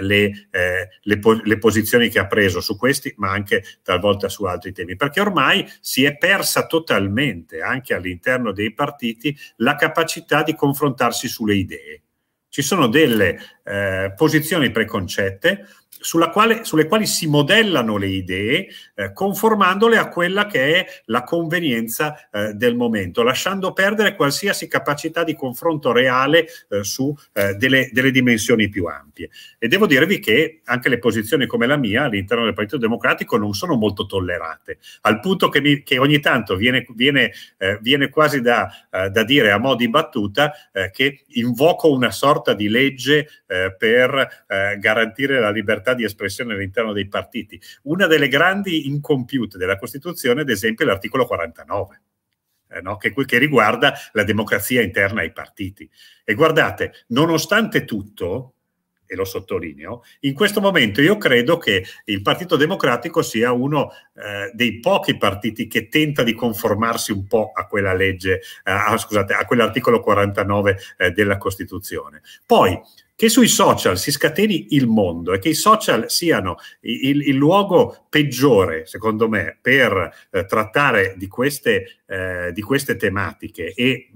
le, eh, le, po le, posizioni che ha preso su questi, ma anche talvolta su altri temi, perché ormai si è persa totalmente, anche all'interno dei partiti, la capacità di confrontarsi sulle idee. Ci sono delle eh, posizioni preconcette sulla quale, sulle quali si modellano le idee eh, conformandole a quella che è la convenienza eh, del momento, lasciando perdere qualsiasi capacità di confronto reale eh, su eh, delle, delle, dimensioni più ampie. E devo dirvi che anche le posizioni come la mia all'interno del Partito Democratico non sono molto tollerate, al punto che, mi, che ogni tanto viene, viene, eh, viene quasi da, eh, da, dire a mo' di battuta che invoco una sorta di legge per garantire la libertà libertà di espressione all'interno dei partiti. Una delle grandi incompiute della Costituzione, ad esempio, è l'articolo 49. Eh, no? che, che, riguarda la democrazia interna ai partiti. E guardate, nonostante tutto, e lo sottolineo, in questo momento io credo che il Partito Democratico sia uno eh, dei pochi partiti che tenta di conformarsi un po' a quella legge, eh, ah, scusate, a quell'articolo 49 eh, della Costituzione. Poi, che sui social si scateni il mondo e che i social siano il, il luogo peggiore, secondo me, per eh, trattare di queste, eh, di queste, tematiche e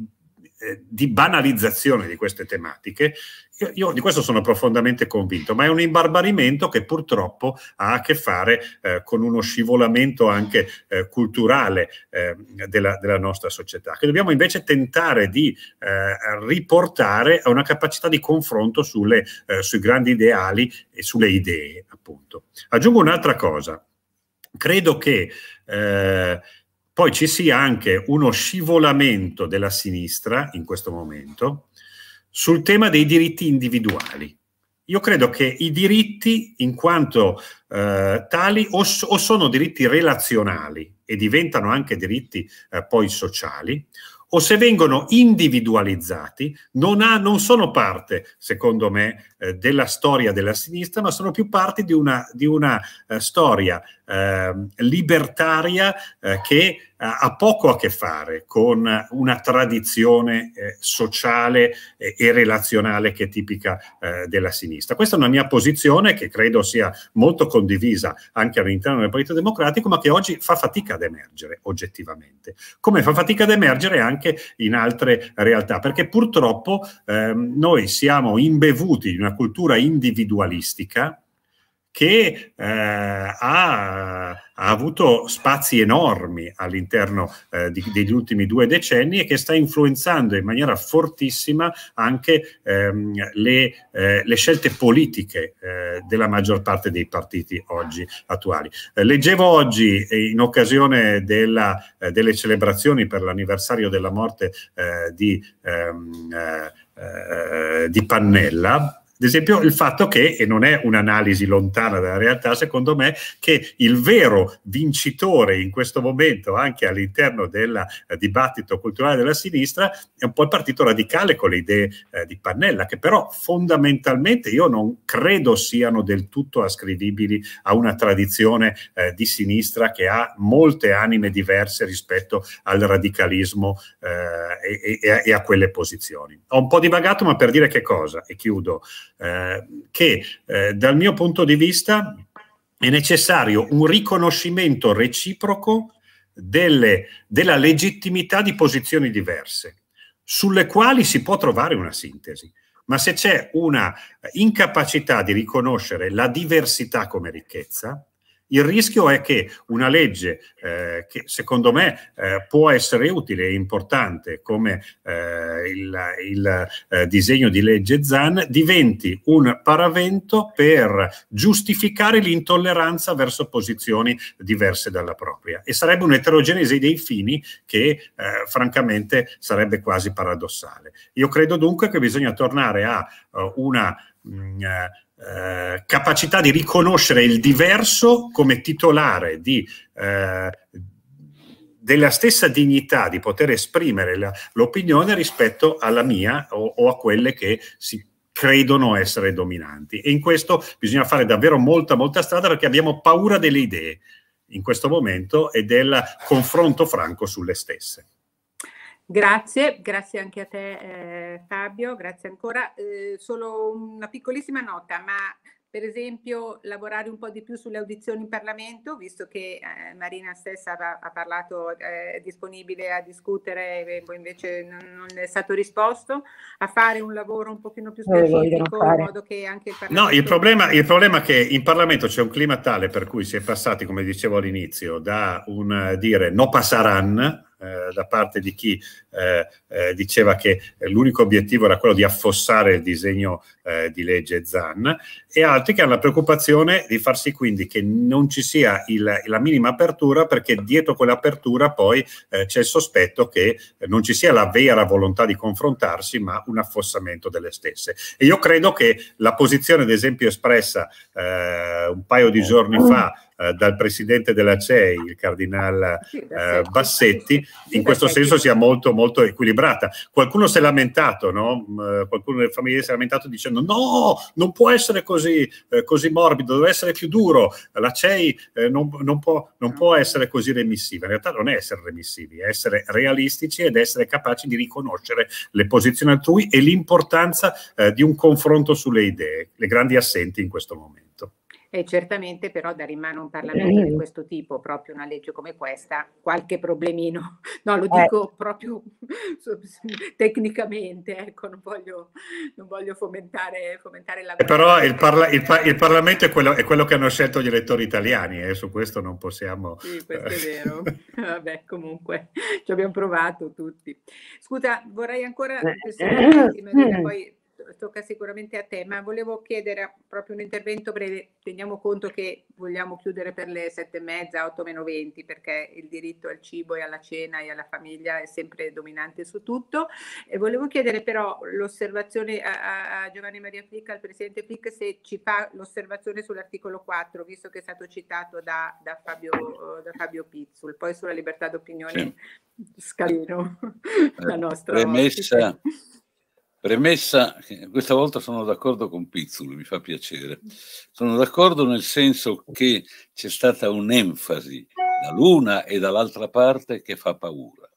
eh, di banalizzazione di queste tematiche, io, io, di questo sono profondamente convinto, ma è un imbarbarimento che purtroppo ha a che fare eh, con uno scivolamento anche eh, culturale eh, della, della, nostra società, che dobbiamo invece tentare di eh, riportare a una capacità di confronto sulle, sui grandi ideali e sulle idee, appunto. Aggiungo un'altra cosa. Credo che eh, poi ci sia anche uno scivolamento della sinistra in questo momento sul tema dei diritti individuali. Io credo che i diritti, in quanto eh, tali, o, o, sono diritti relazionali e diventano anche diritti eh, poi sociali, o se vengono individualizzati, non, ha, non sono parte, secondo me, eh, della storia della sinistra, ma sono più parte di una, di una eh, storia ehm, libertaria eh, che ha poco a che fare con una tradizione eh, sociale eh, e relazionale che è tipica eh, della sinistra. Questa è una mia posizione che credo sia molto condivisa anche all'interno del Partito Democratico, ma che oggi fa fatica ad emergere oggettivamente, come fa fatica ad emergere anche in altre realtà, perché purtroppo ehm, noi siamo imbevuti in una cultura individualistica che eh, ha, ha, avuto spazi enormi all'interno eh, di, degli ultimi due decenni e che sta influenzando in maniera fortissima anche ehm, le, eh, le, scelte politiche eh, della maggior parte dei partiti oggi attuali. Eh, leggevo oggi, eh, in occasione della, delle celebrazioni per l'anniversario della morte di, ehm, di Pannella, ad esempio il fatto che, e non è un'analisi lontana dalla realtà secondo me, che il vero vincitore in questo momento anche all'interno del eh, dibattito culturale della sinistra è un po' il partito radicale con le idee eh, di Pannella, che però fondamentalmente io non credo siano del tutto ascrivibili a una tradizione eh, di sinistra che ha molte anime diverse rispetto al radicalismo eh, e, e, e a quelle posizioni. Ho un po' divagato, ma per dire che cosa, e chiudo, eh, che eh, dal mio punto di vista è necessario un riconoscimento reciproco delle, della legittimità di posizioni diverse, sulle quali si può trovare una sintesi. Ma se c'è una incapacità di riconoscere la diversità come ricchezza, il rischio è che una legge eh, che secondo me eh, può essere utile e importante come eh, il, il eh, disegno di legge ZAN diventi un paravento per giustificare l'intolleranza verso posizioni diverse dalla propria e sarebbe un'eterogenesi dei fini che eh, francamente sarebbe quasi paradossale. Io credo dunque che bisogna tornare a uh, una mh, mm, eh, capacità di riconoscere il diverso come titolare di, eh, della stessa dignità di poter esprimere l'opinione rispetto alla mia o, o a quelle che si credono essere dominanti. E in questo bisogna fare davvero molta, molta strada perché abbiamo paura delle idee in questo momento e del confronto franco sulle stesse. Grazie, grazie anche a te eh, Fabio, grazie ancora. Eh, solo una piccolissima nota, ma per esempio lavorare un po' di più sulle audizioni in Parlamento, visto che eh, Marina stessa ha, ha parlato, eh, è disponibile a discutere e poi invece non, non, è stato risposto, a fare un lavoro un pochino più specifico in modo che anche il Parlamento... No, il problema, il problema è che in Parlamento c'è un clima tale per cui si è passati, come dicevo all'inizio, da un eh, dire no passaran eh, da parte di chi eh, eh, diceva che l'unico obiettivo era quello di affossare il disegno eh, di legge Zan e altri che hanno la preoccupazione di far sì quindi che non ci sia il, la minima apertura perché dietro quell'apertura poi c'è il sospetto che non ci sia la vera volontà di confrontarsi ma un affossamento delle stesse. E io credo che la posizione ad esempio espressa un paio di giorni fa eh, dal presidente della CEI, il cardinal ah, eh, Bassetti, in questo senso sia molto, molto equilibrata. Qualcuno si è lamentato, no? Mm, eh, qualcuno delle famiglie si è lamentato dicendo no, non può essere così, eh, così morbido, deve essere più duro, la CEI eh, non, non, può, non può essere così remissiva. In realtà non è essere remissivi, è essere realistici ed essere capaci di riconoscere le posizioni altrui e l'importanza di un confronto sulle idee, le grandi assenti in questo momento. E certamente però dare in mano un Parlamento di questo tipo, proprio una legge come questa, qualche problemino, <laughs> no lo eh. dico eh. proprio <laughs> tecnicamente, ecco, non voglio, non voglio fomentare, fomentare, la... Eh, però il, parla- il, pa- il Parlamento è quello, è quello, che hanno scelto gli elettori italiani, eh, su questo non possiamo... Sì, questo è eh. vero, <laughs> vabbè comunque ci abbiamo provato tutti. Scusa, vorrei ancora... Se, poi tocca sicuramente a te, ma volevo chiedere proprio un intervento breve. Teniamo conto che vogliamo chiudere per le sette e mezza, otto meno venti, perché il diritto al cibo e alla cena e alla famiglia è sempre dominante su tutto. E volevo chiedere però l'osservazione a, a, Giovanni Maria Flick, al Presidente Flick, se ci fa l'osservazione sull'articolo 4, visto che è stato citato da, da, Fabio, da Fabio, Pizzul, poi sulla libertà d'opinione. Sì. Scalino, eh, la nostra premessa, ospite Premessa, questa volta sono d'accordo con Pizzul, mi fa piacere. Sono d'accordo nel senso che c'è stata un'enfasi dall'una e dall'altra parte che fa paura.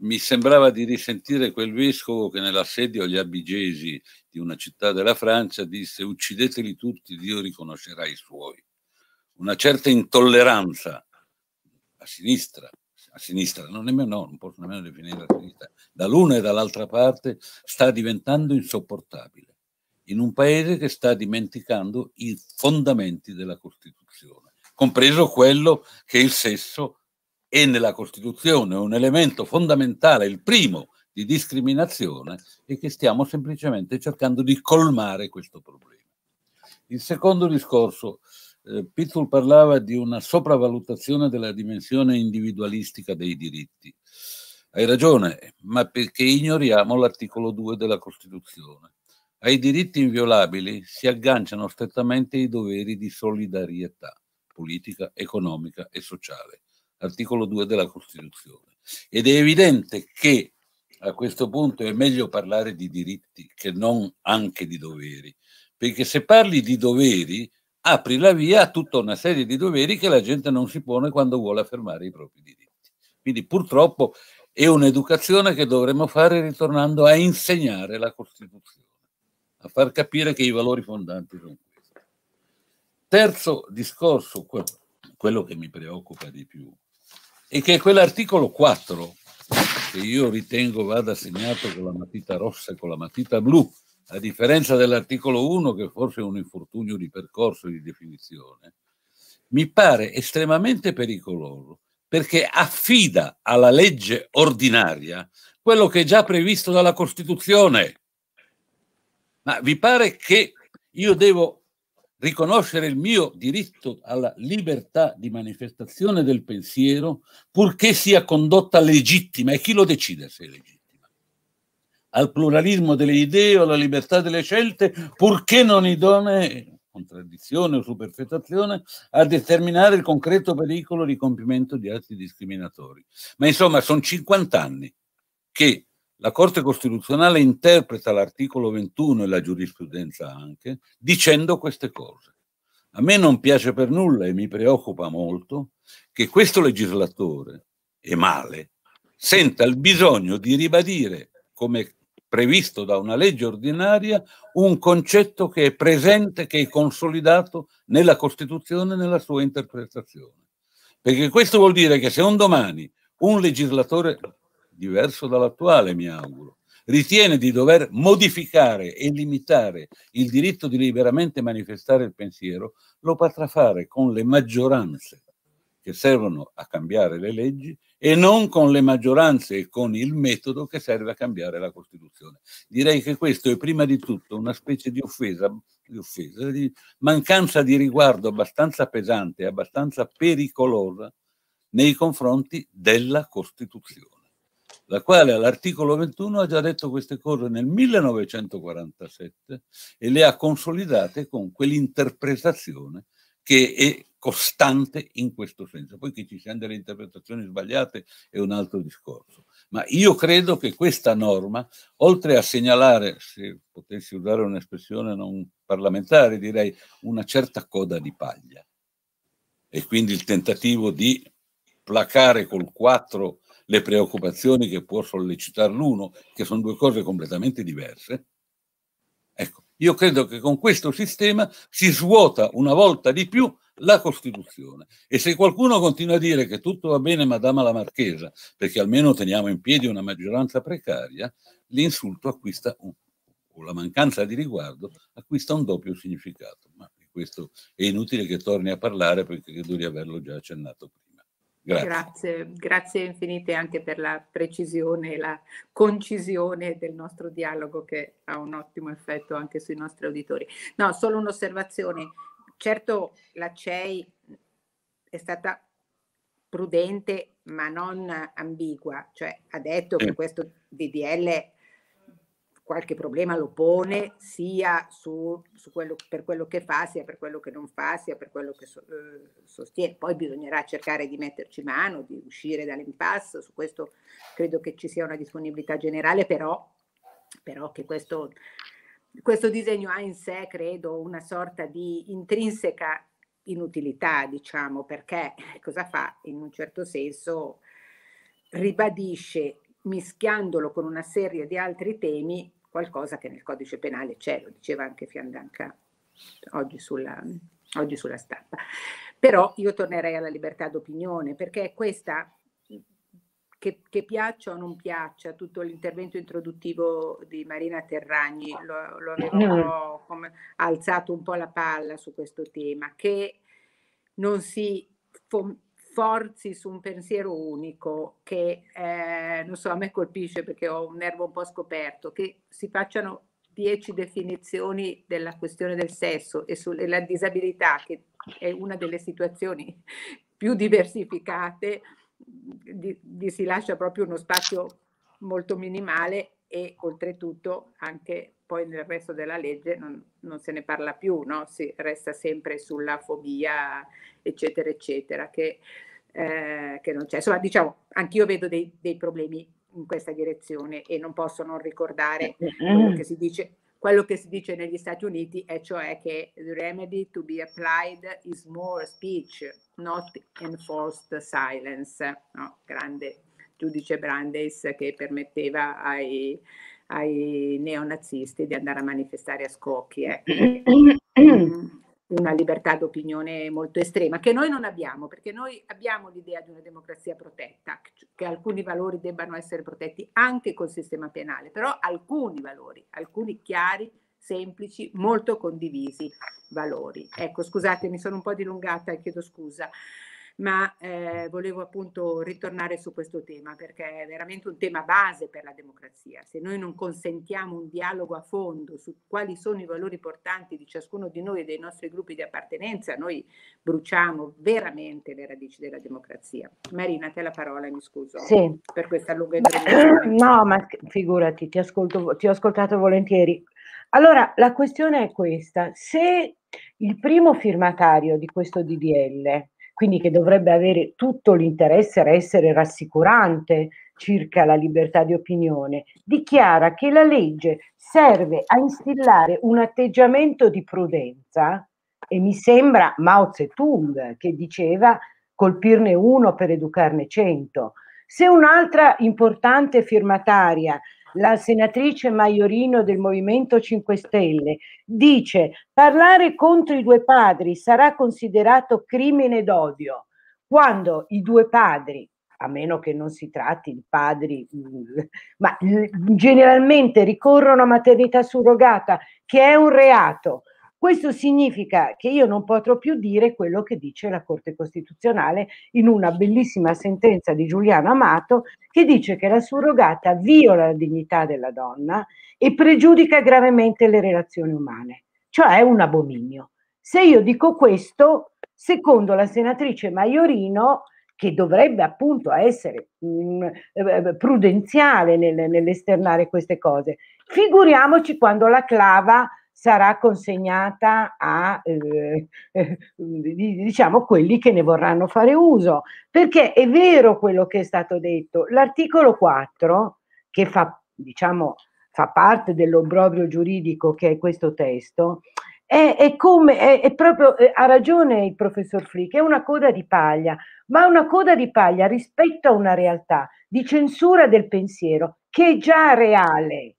Mi sembrava di risentire quel vescovo che nell'assedio agli abigesi di una città della Francia disse uccideteli tutti, Dio riconoscerà i suoi. Una certa intolleranza a sinistra, a sinistra, non, nemmeno, no, non posso nemmeno definire a sinistra, dall'una e dall'altra parte, sta diventando insopportabile in un paese che sta dimenticando i fondamenti della Costituzione, compreso quello che il sesso è nella Costituzione, un elemento fondamentale, il primo di discriminazione e che stiamo semplicemente cercando di colmare questo problema. Il secondo discorso eh, Pizzul parlava di una sopravvalutazione della dimensione individualistica dei diritti. Hai ragione, ma perché ignoriamo l'articolo 2 della Costituzione. Ai diritti inviolabili si agganciano strettamente i doveri di solidarietà politica, economica e sociale, articolo 2 della Costituzione. Ed è evidente che a questo punto è meglio parlare di diritti che non anche di doveri, perché se parli di doveri apri la via a tutta una serie di doveri che la gente non si pone quando vuole affermare i propri diritti. Quindi purtroppo è un'educazione che dovremmo fare ritornando a insegnare la Costituzione, a far capire che i valori fondanti sono questi. Terzo discorso, quello che mi preoccupa di più, è che quell'articolo 4, che io ritengo vada segnato con la matita rossa e con la matita blu, a differenza dell'articolo 1, che forse è un infortunio di percorso di definizione, mi pare estremamente pericoloso perché affida alla legge ordinaria quello che è già previsto dalla Costituzione. Ma vi pare che io devo riconoscere il mio diritto alla libertà di manifestazione del pensiero purché sia condotta legittima e chi lo decide se è legittima? al pluralismo delle idee o alla libertà delle scelte, purché non idonee, contraddizione o superfettazione, a determinare il concreto pericolo di compimento di atti discriminatori. Ma insomma, sono 50 anni che la Corte Costituzionale interpreta l'articolo 21 e la giurisprudenza anche dicendo queste cose. A me non piace per nulla e mi preoccupa molto che questo legislatore, e male, senta il bisogno di ribadire, come previsto da una legge ordinaria, un concetto che è presente, che è consolidato nella Costituzione nella sua interpretazione. Perché questo vuol dire che se un domani un legislatore, diverso dall'attuale mi auguro, ritiene di dover modificare e limitare il diritto di liberamente manifestare il pensiero, lo potrà fare con le maggioranze che servono a cambiare le leggi e non con le maggioranze e con il metodo che serve a cambiare la Costituzione. Direi che questo è prima di tutto una specie di offesa, di, offesa, di mancanza di riguardo abbastanza pesante e abbastanza pericolosa nei confronti della Costituzione, la quale all'articolo 21 ha già detto queste cose nel 1947 e le ha consolidate con quell'interpretazione che è costante in questo senso. Poi che ci siano delle interpretazioni sbagliate è un altro discorso. Ma io credo che questa norma, oltre a segnalare, se potessi usare un'espressione non parlamentare, direi una certa coda di paglia, e quindi il tentativo di placare col 4 le preoccupazioni che può sollecitare l'uno, che sono due cose completamente diverse, ecco, io credo che con questo sistema si svuota una volta di più la Costituzione. E se qualcuno continua a dire che tutto va bene, Madama la Marchesa, perché almeno teniamo in piedi una maggioranza precaria, l'insulto acquista un, o la mancanza di riguardo acquista un doppio significato. Ma questo è inutile che torni a parlare perché credo di averlo già accennato prima. Grazie. grazie. grazie, infinite anche per la precisione e la concisione del nostro dialogo che ha un ottimo effetto anche sui nostri auditori. No, solo un'osservazione. Certo la CEI è stata prudente ma non ambigua, cioè ha detto che mm. questo DDL qualche problema lo pone sia su, su quello, per quello che fa, sia per quello che non fa, sia per quello che so, eh, sostiene. Poi bisognerà cercare di metterci mano, di uscire dall'impasse, su questo credo che ci sia una disponibilità generale, però, però che questo, questo disegno ha in sé, credo, una sorta di intrinseca inutilità, diciamo, perché cosa fa? In un certo senso ribadisce mischiandolo con una serie di altri temi qualcosa che nel codice penale c'è, lo diceva anche Fiandanca oggi sulla, oggi sulla stampa. Però io tornerei alla libertà d'opinione perché questa che, che, piaccia o non piaccia, tutto l'intervento introduttivo di Marina Terragni lo, lo avevo mm. come, alzato un po' la palla su questo tema, che non si forzi su un pensiero unico che, eh, non so, a me colpisce perché ho un nervo un po' scoperto, che si facciano dieci definizioni della questione del sesso e sulla disabilità, che è una delle situazioni <laughs> più diversificate, di, di si lascia proprio uno spazio molto minimale e oltretutto anche poi nel resto della legge non, non se ne parla più, no? si resta sempre sulla fobia, eccetera, eccetera, che, eh, che non c'è. Insomma, diciamo, anch'io vedo dei, dei, problemi in questa direzione e non posso non ricordare quello che si dice. Quello che si dice negli Stati Uniti e cioè che the remedy to be applied is more speech, not enforced silence. No? Grande giudice Brandeis che permetteva ai, ai neonazisti di andare a manifestare a scocchi. <coughs> Una libertà d'opinione molto estrema che noi non abbiamo, perché noi abbiamo l'idea di una democrazia protetta, che alcuni valori debbano essere protetti anche col sistema penale, però alcuni valori, alcuni chiari, semplici, molto condivisi valori. Ecco, scusate, mi sono un po' dilungata e chiedo scusa ma eh, volevo appunto ritornare su questo tema perché è veramente un tema base per la democrazia. Se noi non consentiamo un dialogo a fondo su quali sono i valori portanti di ciascuno di noi e dei nostri gruppi di appartenenza, noi bruciamo veramente le radici della democrazia. Marina, te la parola, mi scuso sì. per questa lunga introduzione. No, ma figurati, ti, ascolto, ti ho ascoltato volentieri. Allora, la questione è questa. Se il primo firmatario di questo DDL quindi che dovrebbe avere tutto l'interesse a essere rassicurante circa la libertà di opinione, dichiara che la legge serve a instillare un atteggiamento di prudenza e mi sembra Mao Zedong che diceva colpirne uno per educarne cento. Se un'altra importante firmataria la senatrice Maiorino del Movimento 5 Stelle, dice parlare contro i due padri sarà considerato crimine d'odio quando i due padri, a meno che non si tratti di padri, mm, ma mm, generalmente ricorrono a maternità surrogata, che è un reato, questo significa che io non potrò più dire quello che dice la Corte Costituzionale in una bellissima sentenza di Giuliano Amato che dice che la surrogata viola la dignità della donna e pregiudica gravemente le relazioni umane, cioè è un abominio. Se io dico questo, secondo la senatrice Maiorino, che dovrebbe appunto essere mh, mm, eh, eh, prudenziale nel, nell'esternare queste cose, figuriamoci quando la clava sarà consegnata a eh, <laughs> diciamo quelli che ne vorranno fare uso perché è vero quello che è stato detto l'articolo 4 che fa diciamo fa parte dell'obbrobrio giuridico che è questo testo è, è come è, è proprio è, eh, ha ragione il professor Flick è una coda di paglia ma una coda di paglia rispetto a una realtà di censura del pensiero che è già reale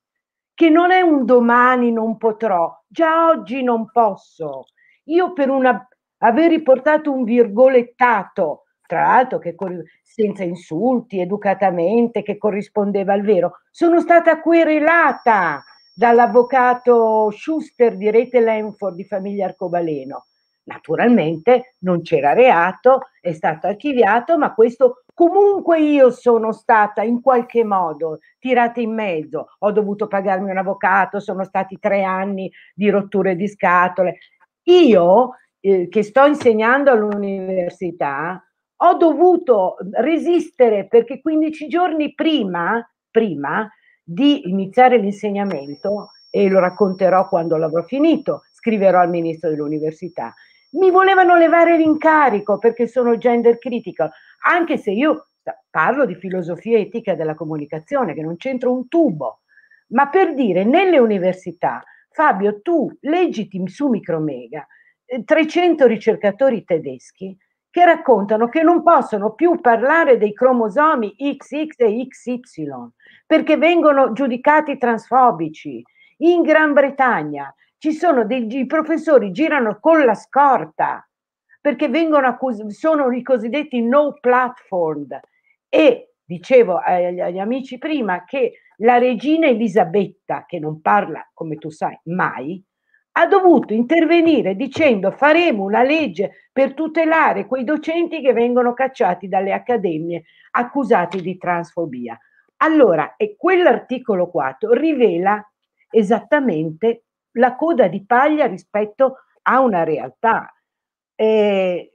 che non è un domani non potrò, già oggi non posso. Io per una, aver riportato un virgolettato, tra l'altro che senza insulti, educatamente, che corrispondeva al vero, sono stata querelata dall'avvocato Schuster di Rete Lenford di famiglia Arcobaleno. Naturalmente non c'era reato, è stato archiviato, ma questo Comunque io sono stata in qualche modo tirata in mezzo, ho dovuto pagarmi un avvocato, sono stati tre anni di rotture di scatole. Io eh, che sto insegnando all'università ho dovuto resistere perché 15 giorni prima, prima di iniziare l'insegnamento, e lo racconterò quando l'avrò finito, scriverò al ministro dell'università, mi volevano levare l'incarico perché sono gender critical anche se io parlo di filosofia etica della comunicazione, che non c'entro un tubo, ma per dire nelle università, Fabio, tu leggiti su Micromega 300 eh, ricercatori tedeschi che raccontano che non possono più parlare dei cromosomi XX e XY perché vengono giudicati transfobici. In Gran Bretagna ci sono dei i professori girano con la scorta perché vengono accus- sono i cosiddetti no platform. E dicevo agli, agli amici prima che la regina Elisabetta, che non parla, come tu sai, mai, ha dovuto intervenire dicendo faremo una legge per tutelare quei docenti che vengono cacciati dalle accademie accusati di transfobia. Allora, e quell'articolo 4 rivela esattamente la coda di paglia rispetto a una realtà, eh,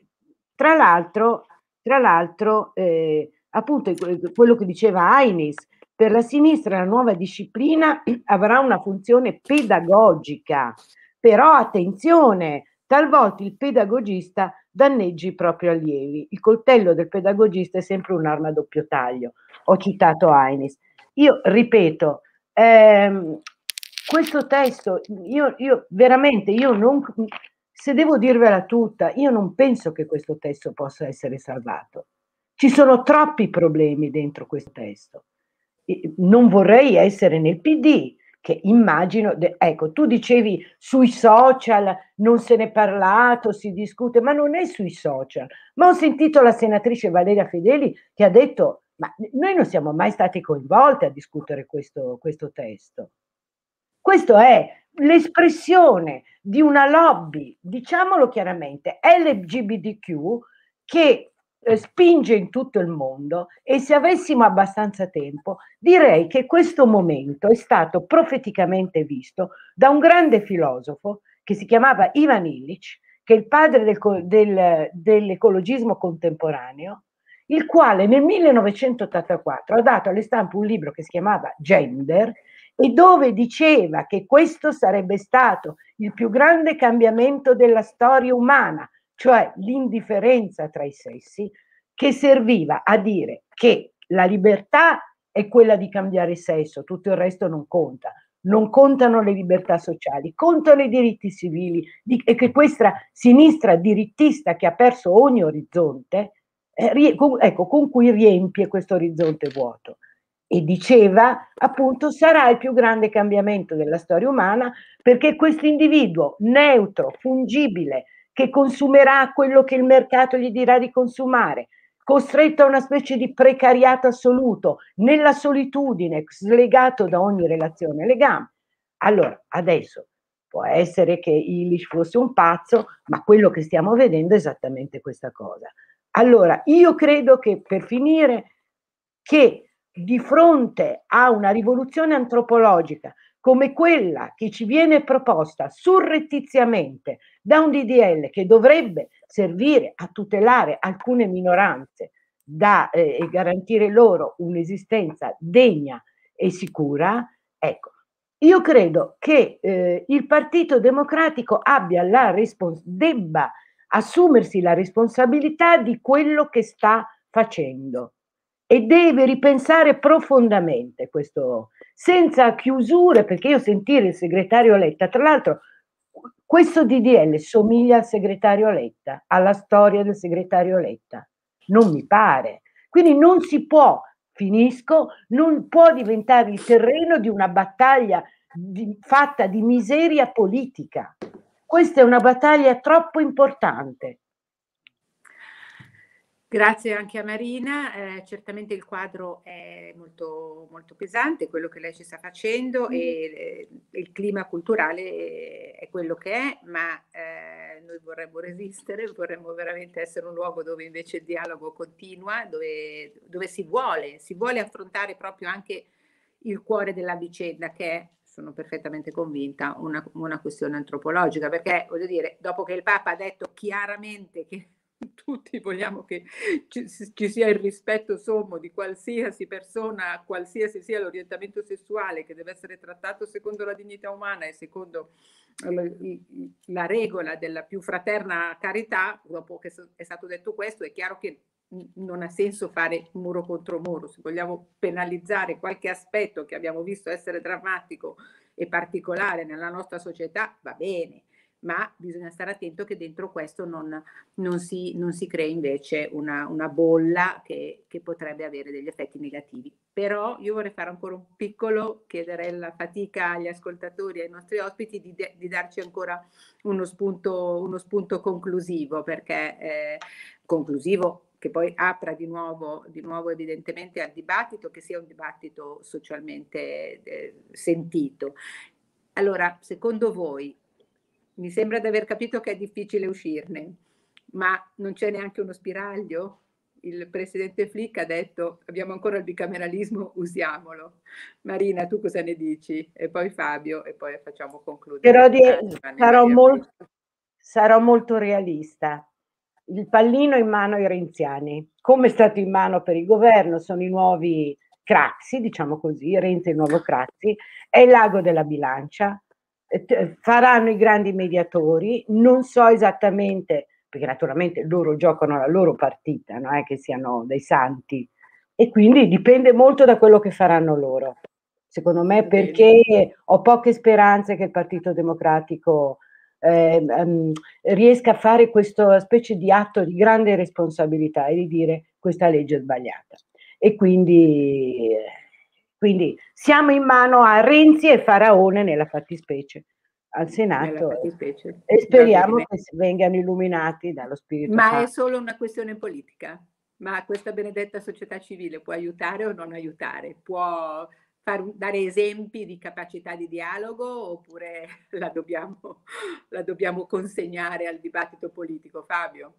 tra l'altro, tra l'altro eh, appunto quello che diceva Ainis, per la sinistra la nuova disciplina <clears throat> avrà una funzione pedagogica, però attenzione, talvolta il pedagogista danneggi i propri allievi. Il coltello del pedagogista è sempre un'arma a doppio taglio. Ho citato Ainis. Io ripeto, ehm, questo testo, io, io veramente, io non, se devo dirvela tutta, io non penso che questo testo possa essere salvato. Ci sono troppi problemi dentro questo testo. Non vorrei essere nel PD, che immagino, ecco, tu dicevi sui social non se n'è parlato, si discute, ma non è sui social. Ma ho sentito la senatrice Valeria Fedeli che ha detto, ma noi non siamo mai stati coinvolti a discutere questo, questo testo. Questo è, l'espressione di una lobby, diciamolo chiaramente, LGBTQ che eh, spinge in tutto il mondo e se avessimo abbastanza tempo direi che questo momento è stato profeticamente visto da un grande filosofo che si chiamava Ivan Illich, che è il padre del, del, dell'ecologismo contemporaneo, il quale nel 1984 ha dato alle stampe un libro che si chiamava Gender, e dove diceva che questo sarebbe stato il più grande cambiamento della storia umana, cioè l'indifferenza tra i sessi, che serviva a dire che la libertà è quella di cambiare sesso, tutto il resto non conta. Non contano le libertà sociali, contano i diritti civili e che questa sinistra dirittista che ha perso ogni orizzonte, eh, ecco, con cui riempie questo orizzonte vuoto e diceva appunto sarà il più grande cambiamento della storia umana perché questo individuo neutro, fungibile, che consumerà quello che il mercato gli dirà di consumare, costretto a una specie di precariato assoluto, nella solitudine, slegato da ogni relazione e legame. Allora, adesso può essere che Illich fosse un pazzo, ma quello che stiamo vedendo è esattamente questa cosa. Allora, io credo che per finire che di fronte a una rivoluzione antropologica come quella che ci viene proposta surrettiziamente da un DDL che dovrebbe servire a tutelare alcune minoranze da, eh, e garantire loro un'esistenza degna e sicura, ecco, io credo che eh, il Partito Democratico respons- debba assumersi la responsabilità di quello che sta facendo e deve ripensare profondamente questo, senza chiusure, perché io sentire il segretario Letta, tra l'altro questo DDL somiglia al segretario Letta, alla storia del segretario Letta, non mi pare. Quindi non si può, finisco, non può diventare il terreno di una battaglia di, fatta di miseria politica. Questa è una battaglia troppo importante Grazie anche a Marina, eh, certamente il quadro è molto, molto, pesante, quello che lei ci sta facendo mm. e eh, il clima culturale è quello che è, ma eh, noi vorremmo resistere, vorremmo veramente essere un luogo dove invece il dialogo continua, dove, dove si vuole, si vuole affrontare proprio anche il cuore della vicenda che è sono perfettamente convinta, una, una questione antropologica, perché voglio dire, dopo che il Papa ha detto chiaramente che tutti vogliamo che ci, ci, sia il rispetto sommo di qualsiasi persona, qualsiasi sia l'orientamento sessuale, che deve essere trattato secondo la dignità umana e secondo eh, la, la regola della più fraterna carità, dopo che è stato detto questo, è chiaro che non ha senso fare muro contro muro. Se vogliamo penalizzare qualche aspetto che abbiamo visto essere drammatico e particolare nella nostra società, va bene ma bisogna stare attento che dentro questo non, non, si, non si, crei invece una, una bolla che, che, potrebbe avere degli effetti negativi. Però io vorrei fare ancora un piccolo, chiedere la fatica agli ascoltatori, ai nostri ospiti di, di darci ancora uno spunto, uno spunto conclusivo, perché eh, conclusivo che poi apra di nuovo, di nuovo, evidentemente al dibattito, che sia un dibattito socialmente eh, sentito. Allora, secondo voi mi sembra di aver capito che è difficile uscirne, ma non c'è neanche uno spiraglio? Il presidente Flick ha detto abbiamo ancora il bicameralismo, usiamolo. Marina, tu cosa ne dici? E poi Fabio, e poi facciamo concludere. Però di, sarò, molto, sarò molto realista il pallino in mano ai renziani, come è stato in mano per il governo, sono i nuovi Craxi, diciamo così, Renzi il nuovo Craxi, è il lago della bilancia, eh, eh, faranno i grandi mediatori, non so esattamente, perché naturalmente loro giocano la loro partita, non è che siano dei santi, e quindi dipende molto da quello che faranno loro. Secondo me perché ho poche speranze che il Partito Democratico eh, ehm, riesca a fare questa specie di atto di grande responsabilità e di dire questa legge è sbagliata. E quindi eh, quindi siamo in mano a Renzi e Faraone nella fattispecie al Senato e speriamo che vengano illuminati dallo spirito. Ma fatto. è solo una questione politica, ma questa benedetta società civile può aiutare o non aiutare, può far, dare esempi di capacità di dialogo oppure <laughs> la dobbiamo, la dobbiamo consegnare al dibattito politico, Fabio?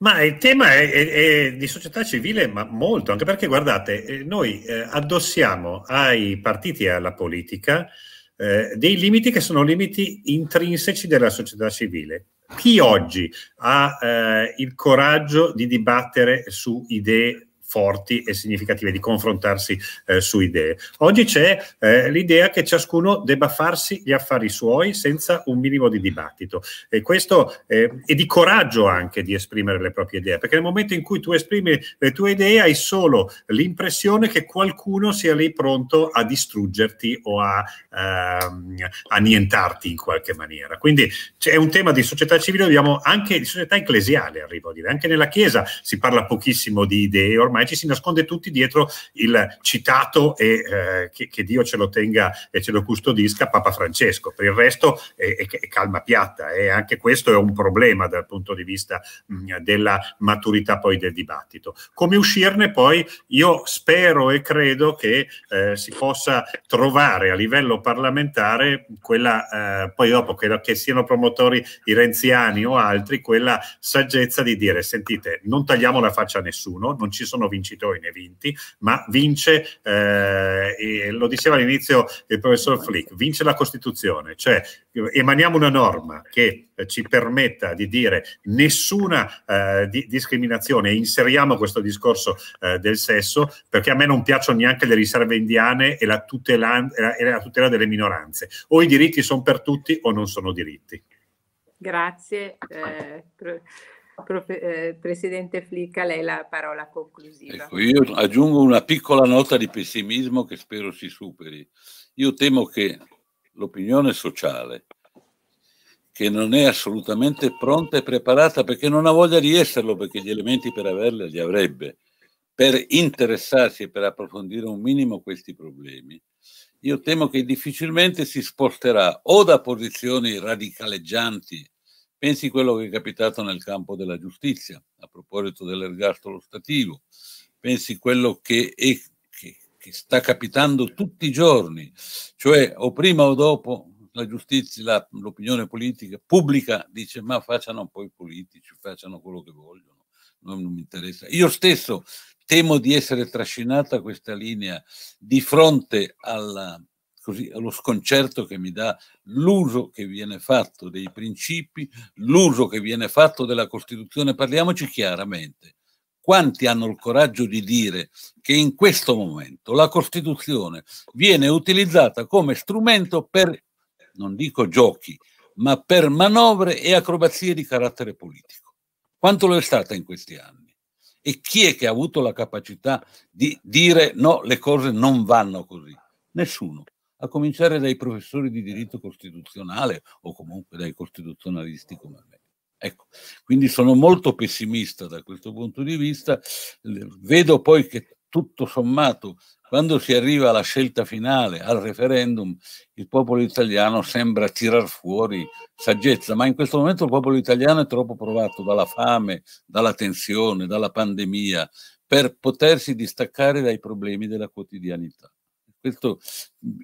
Ma il tema è, è, è, di società civile, ma molto, anche perché guardate, eh, noi eh, addossiamo ai partiti e alla politica eh, dei limiti che sono limiti intrinseci della società civile. Chi oggi ha eh, il coraggio di dibattere su idee forti e significative, di confrontarsi eh, su idee. Oggi c'è eh, l'idea che ciascuno debba farsi gli affari suoi senza un minimo di dibattito e questo eh, è di coraggio anche di esprimere le proprie idee, perché nel momento in cui tu esprimi le tue idee hai solo l'impressione che qualcuno sia lì pronto a distruggerti o a ehm, annientarti in qualche maniera. Quindi c'è un tema di società civile, dobbiamo anche di società ecclesiale, arrivo a dire, anche nella Chiesa si parla pochissimo di idee, ormai ormai ci si nasconde tutti dietro il citato e eh, che, che, Dio ce lo tenga e ce lo custodisca Papa Francesco. Per il resto è, è, è calma piatta e anche questo è un problema dal punto di vista mh, mm, della maturità poi del dibattito. Come uscirne poi io spero e credo che eh, si possa trovare a livello parlamentare quella, eh, poi dopo che, che siano promotori i renziani o altri, quella saggezza di dire sentite non tagliamo la faccia a nessuno, non ci sono vincitori né vinti, ma vince, eh, lo diceva all'inizio il professor Flick, vince la Costituzione, cioè emaniamo una norma che ci permetta di dire nessuna eh, di discriminazione e inseriamo questo discorso eh, del sesso perché a me non piacciono neanche le riserve indiane e la, tutela, e la tutela delle minoranze. O i diritti sono per tutti o non sono diritti. Grazie. Eh, Profe, eh, Presidente Flicca, lei la parola conclusiva. Ecco, io aggiungo una piccola nota di pessimismo che spero si superi. Io temo che l'opinione sociale, che non è assolutamente pronta e preparata perché non ha voglia di esserlo, perché gli elementi per averle li avrebbe, per interessarsi e per approfondire un minimo questi problemi, io temo che difficilmente si sposterà o da posizioni radicaleggianti Pensi quello che è capitato nel campo della giustizia, a proposito dell'ergastolo stativo, pensi quello che, è, che, che sta capitando tutti i giorni, cioè o prima o dopo la giustizia, la, l'opinione politica pubblica dice ma facciano poi i politici, facciano quello che vogliono, non, non mi interessa. Io stesso temo di essere trascinato a questa linea di fronte alla, così, lo sconcerto che mi dà l'uso che viene fatto dei principi, l'uso che viene fatto della Costituzione. Parliamoci chiaramente. Quanti hanno il coraggio di dire che in questo momento la Costituzione viene utilizzata come strumento per, non dico giochi, ma per manovre e acrobazie di carattere politico? Quanto lo è stata in questi anni? E chi è che ha avuto la capacità di dire no, le cose non vanno così? Nessuno a cominciare dai professori di diritto costituzionale o comunque dai costituzionalisti come me. Ecco, quindi sono molto pessimista da questo punto di vista. Vedo poi che tutto sommato, quando si arriva alla scelta finale, al referendum, il popolo italiano sembra tirar fuori saggezza, ma in questo momento il popolo italiano è troppo provato dalla fame, dalla tensione, dalla pandemia, per potersi distaccare dai problemi della quotidianità. Questo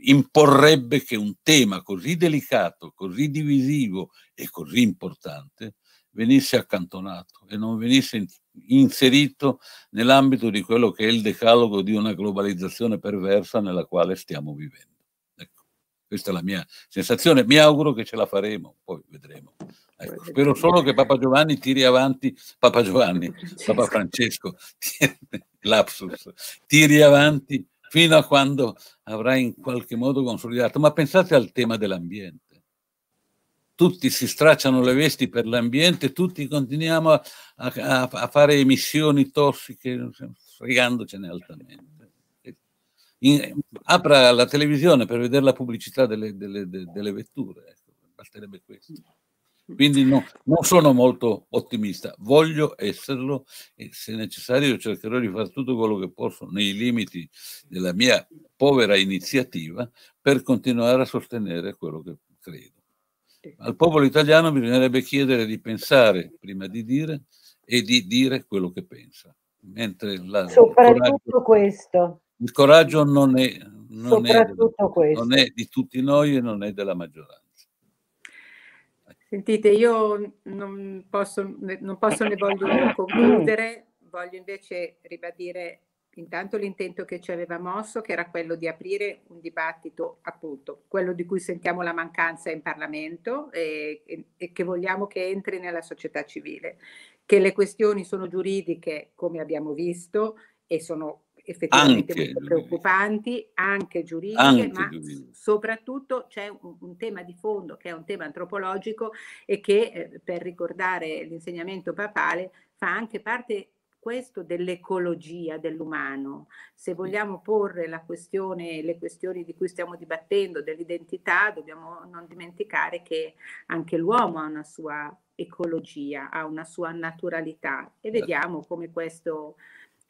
imporrebbe che un tema così delicato, così divisivo e così importante venisse accantonato e non venisse inserito nell'ambito di quello che è il decalogo di una globalizzazione perversa nella quale stiamo vivendo. Ecco, questa è la mia sensazione, mi auguro che ce la faremo, poi vedremo. Ecco, spero solo che Papa Giovanni tiri avanti, Papa Giovanni, <laughs> Papa Francesco, <laughs> lapsus, tiri avanti fino a quando avrà in qualche modo consolidato. Ma pensate al tema dell'ambiente. Tutti si stracciano le vesti per l'ambiente, tutti continuiamo a, a, a fare emissioni tossiche, fregandocene altamente. In, apra la televisione per vedere la pubblicità delle, delle, delle vetture, ecco, basterebbe questo. Quindi no, non sono molto ottimista, voglio esserlo e se necessario cercherò di fare tutto quello che posso nei limiti della mia povera iniziativa per continuare a sostenere quello che credo. Al popolo italiano bisognerebbe chiedere di pensare prima di dire e di dire quello che pensa. Mentre la, Soprattutto coraggio, questo. Il coraggio non è, non, è, non è di tutti noi e non è della maggioranza. Sentite, io non posso, non posso ne voglio concludere, voglio invece ribadire intanto l'intento che ci aveva mosso, che era quello di aprire un dibattito, appunto, quello di cui sentiamo la mancanza in Parlamento e, e, e, che vogliamo che entri nella società civile, che le questioni sono giuridiche, come abbiamo visto, e sono effettivamente anche molto preoccupanti, anche giuridiche, anche ma giuridiche. soprattutto c'è un, un, tema di fondo che è un tema antropologico e che, eh, per ricordare l'insegnamento papale, fa anche parte questo dell'ecologia dell'umano. Se vogliamo porre la questione, le questioni di cui stiamo dibattendo, dell'identità, dobbiamo non dimenticare che anche l'uomo ha una sua ecologia, ha una sua naturalità e esatto. vediamo come questo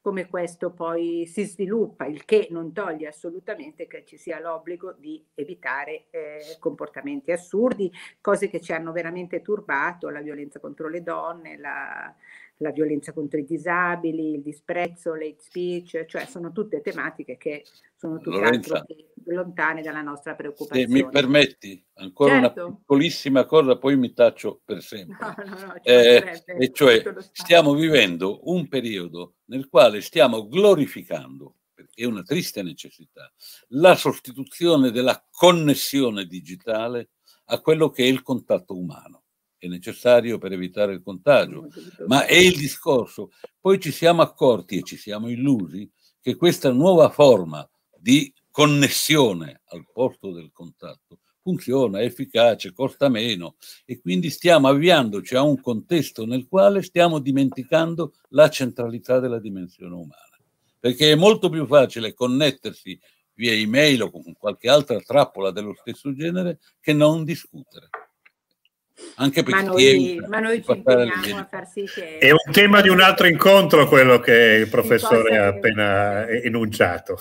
come questo poi si sviluppa, il che non toglie assolutamente che ci sia l'obbligo di evitare eh, comportamenti assurdi, cose che ci hanno veramente turbato, la violenza contro le donne, la, la violenza contro i disabili, il disprezzo, l'hate speech, cioè sono tutte tematiche che sono tutt'altro che lontane dalla nostra preoccupazione. Se mi permetti ancora certo. una piccolissima cosa, poi mi taccio per sempre. No, no, no, eh, e cioè stiamo vivendo un periodo nel quale stiamo glorificando perché è una triste necessità, la sostituzione della connessione digitale a quello che è il contatto umano è necessario per evitare il contagio, ma è il discorso. Poi ci siamo accorti e ci siamo illusi che questa nuova forma di connessione al posto del contatto funziona, è efficace, costa meno e quindi stiamo avviandoci a un contesto nel quale stiamo dimenticando la centralità della dimensione umana, perché è molto più facile connettersi via email o con qualche altra trappola dello stesso genere che non discutere. Anche perché ma noi, ma noi ci impegniamo a far sì che... È un tema di un altro incontro quello che il professore ha appena <laughs> enunciato.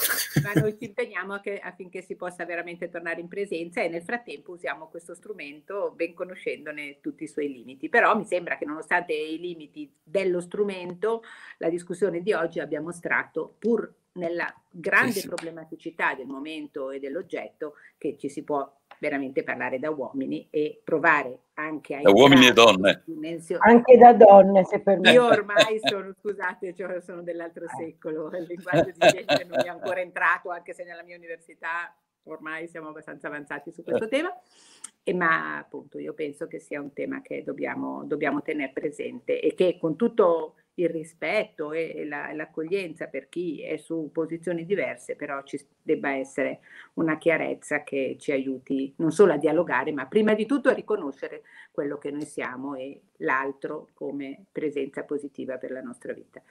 Ma noi ci impegniamo che, affinché si possa veramente tornare in presenza e nel frattempo usiamo questo strumento ben conoscendone tutti i suoi limiti. Però mi sembra che nonostante i limiti dello strumento, la discussione di oggi abbia mostrato, pur nella grande sì, sì. problematicità del momento e dell'oggetto, che ci si può veramente parlare da uomini e provare anche a... Da uomini e donne. Dimensio... Anche da donne, se per me. Io ormai sono, scusate, cioè sono dell'altro eh. secolo, il linguaggio di genere non è ancora entrato, anche se nella mia università ormai siamo abbastanza avanzati su questo eh. tema, e ma appunto io penso che sia un tema che dobbiamo, dobbiamo tenere presente e che con tutto il rispetto e la, l'accoglienza per chi è su posizioni diverse, però ci debba essere una chiarezza che ci aiuti non solo a dialogare, ma prima di tutto a riconoscere quello che noi siamo e l'altro come presenza positiva per la nostra vita.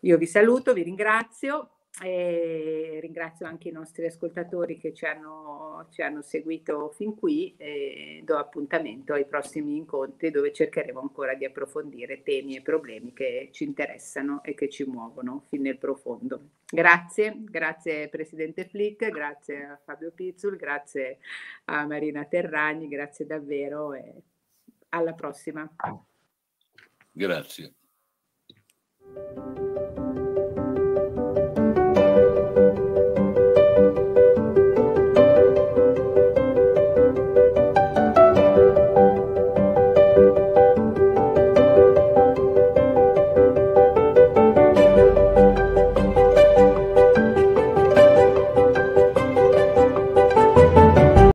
Io vi saluto, vi ringrazio. E ringrazio anche i nostri ascoltatori che ci hanno, ci hanno seguito fin qui e do appuntamento ai prossimi incontri dove cercheremo ancora di approfondire temi e problemi che ci interessano e che ci muovono fin nel profondo. Grazie, grazie Presidente Flick, grazie a Fabio Pizzul, grazie a Marina Terragni, grazie davvero e alla prossima. Grazie.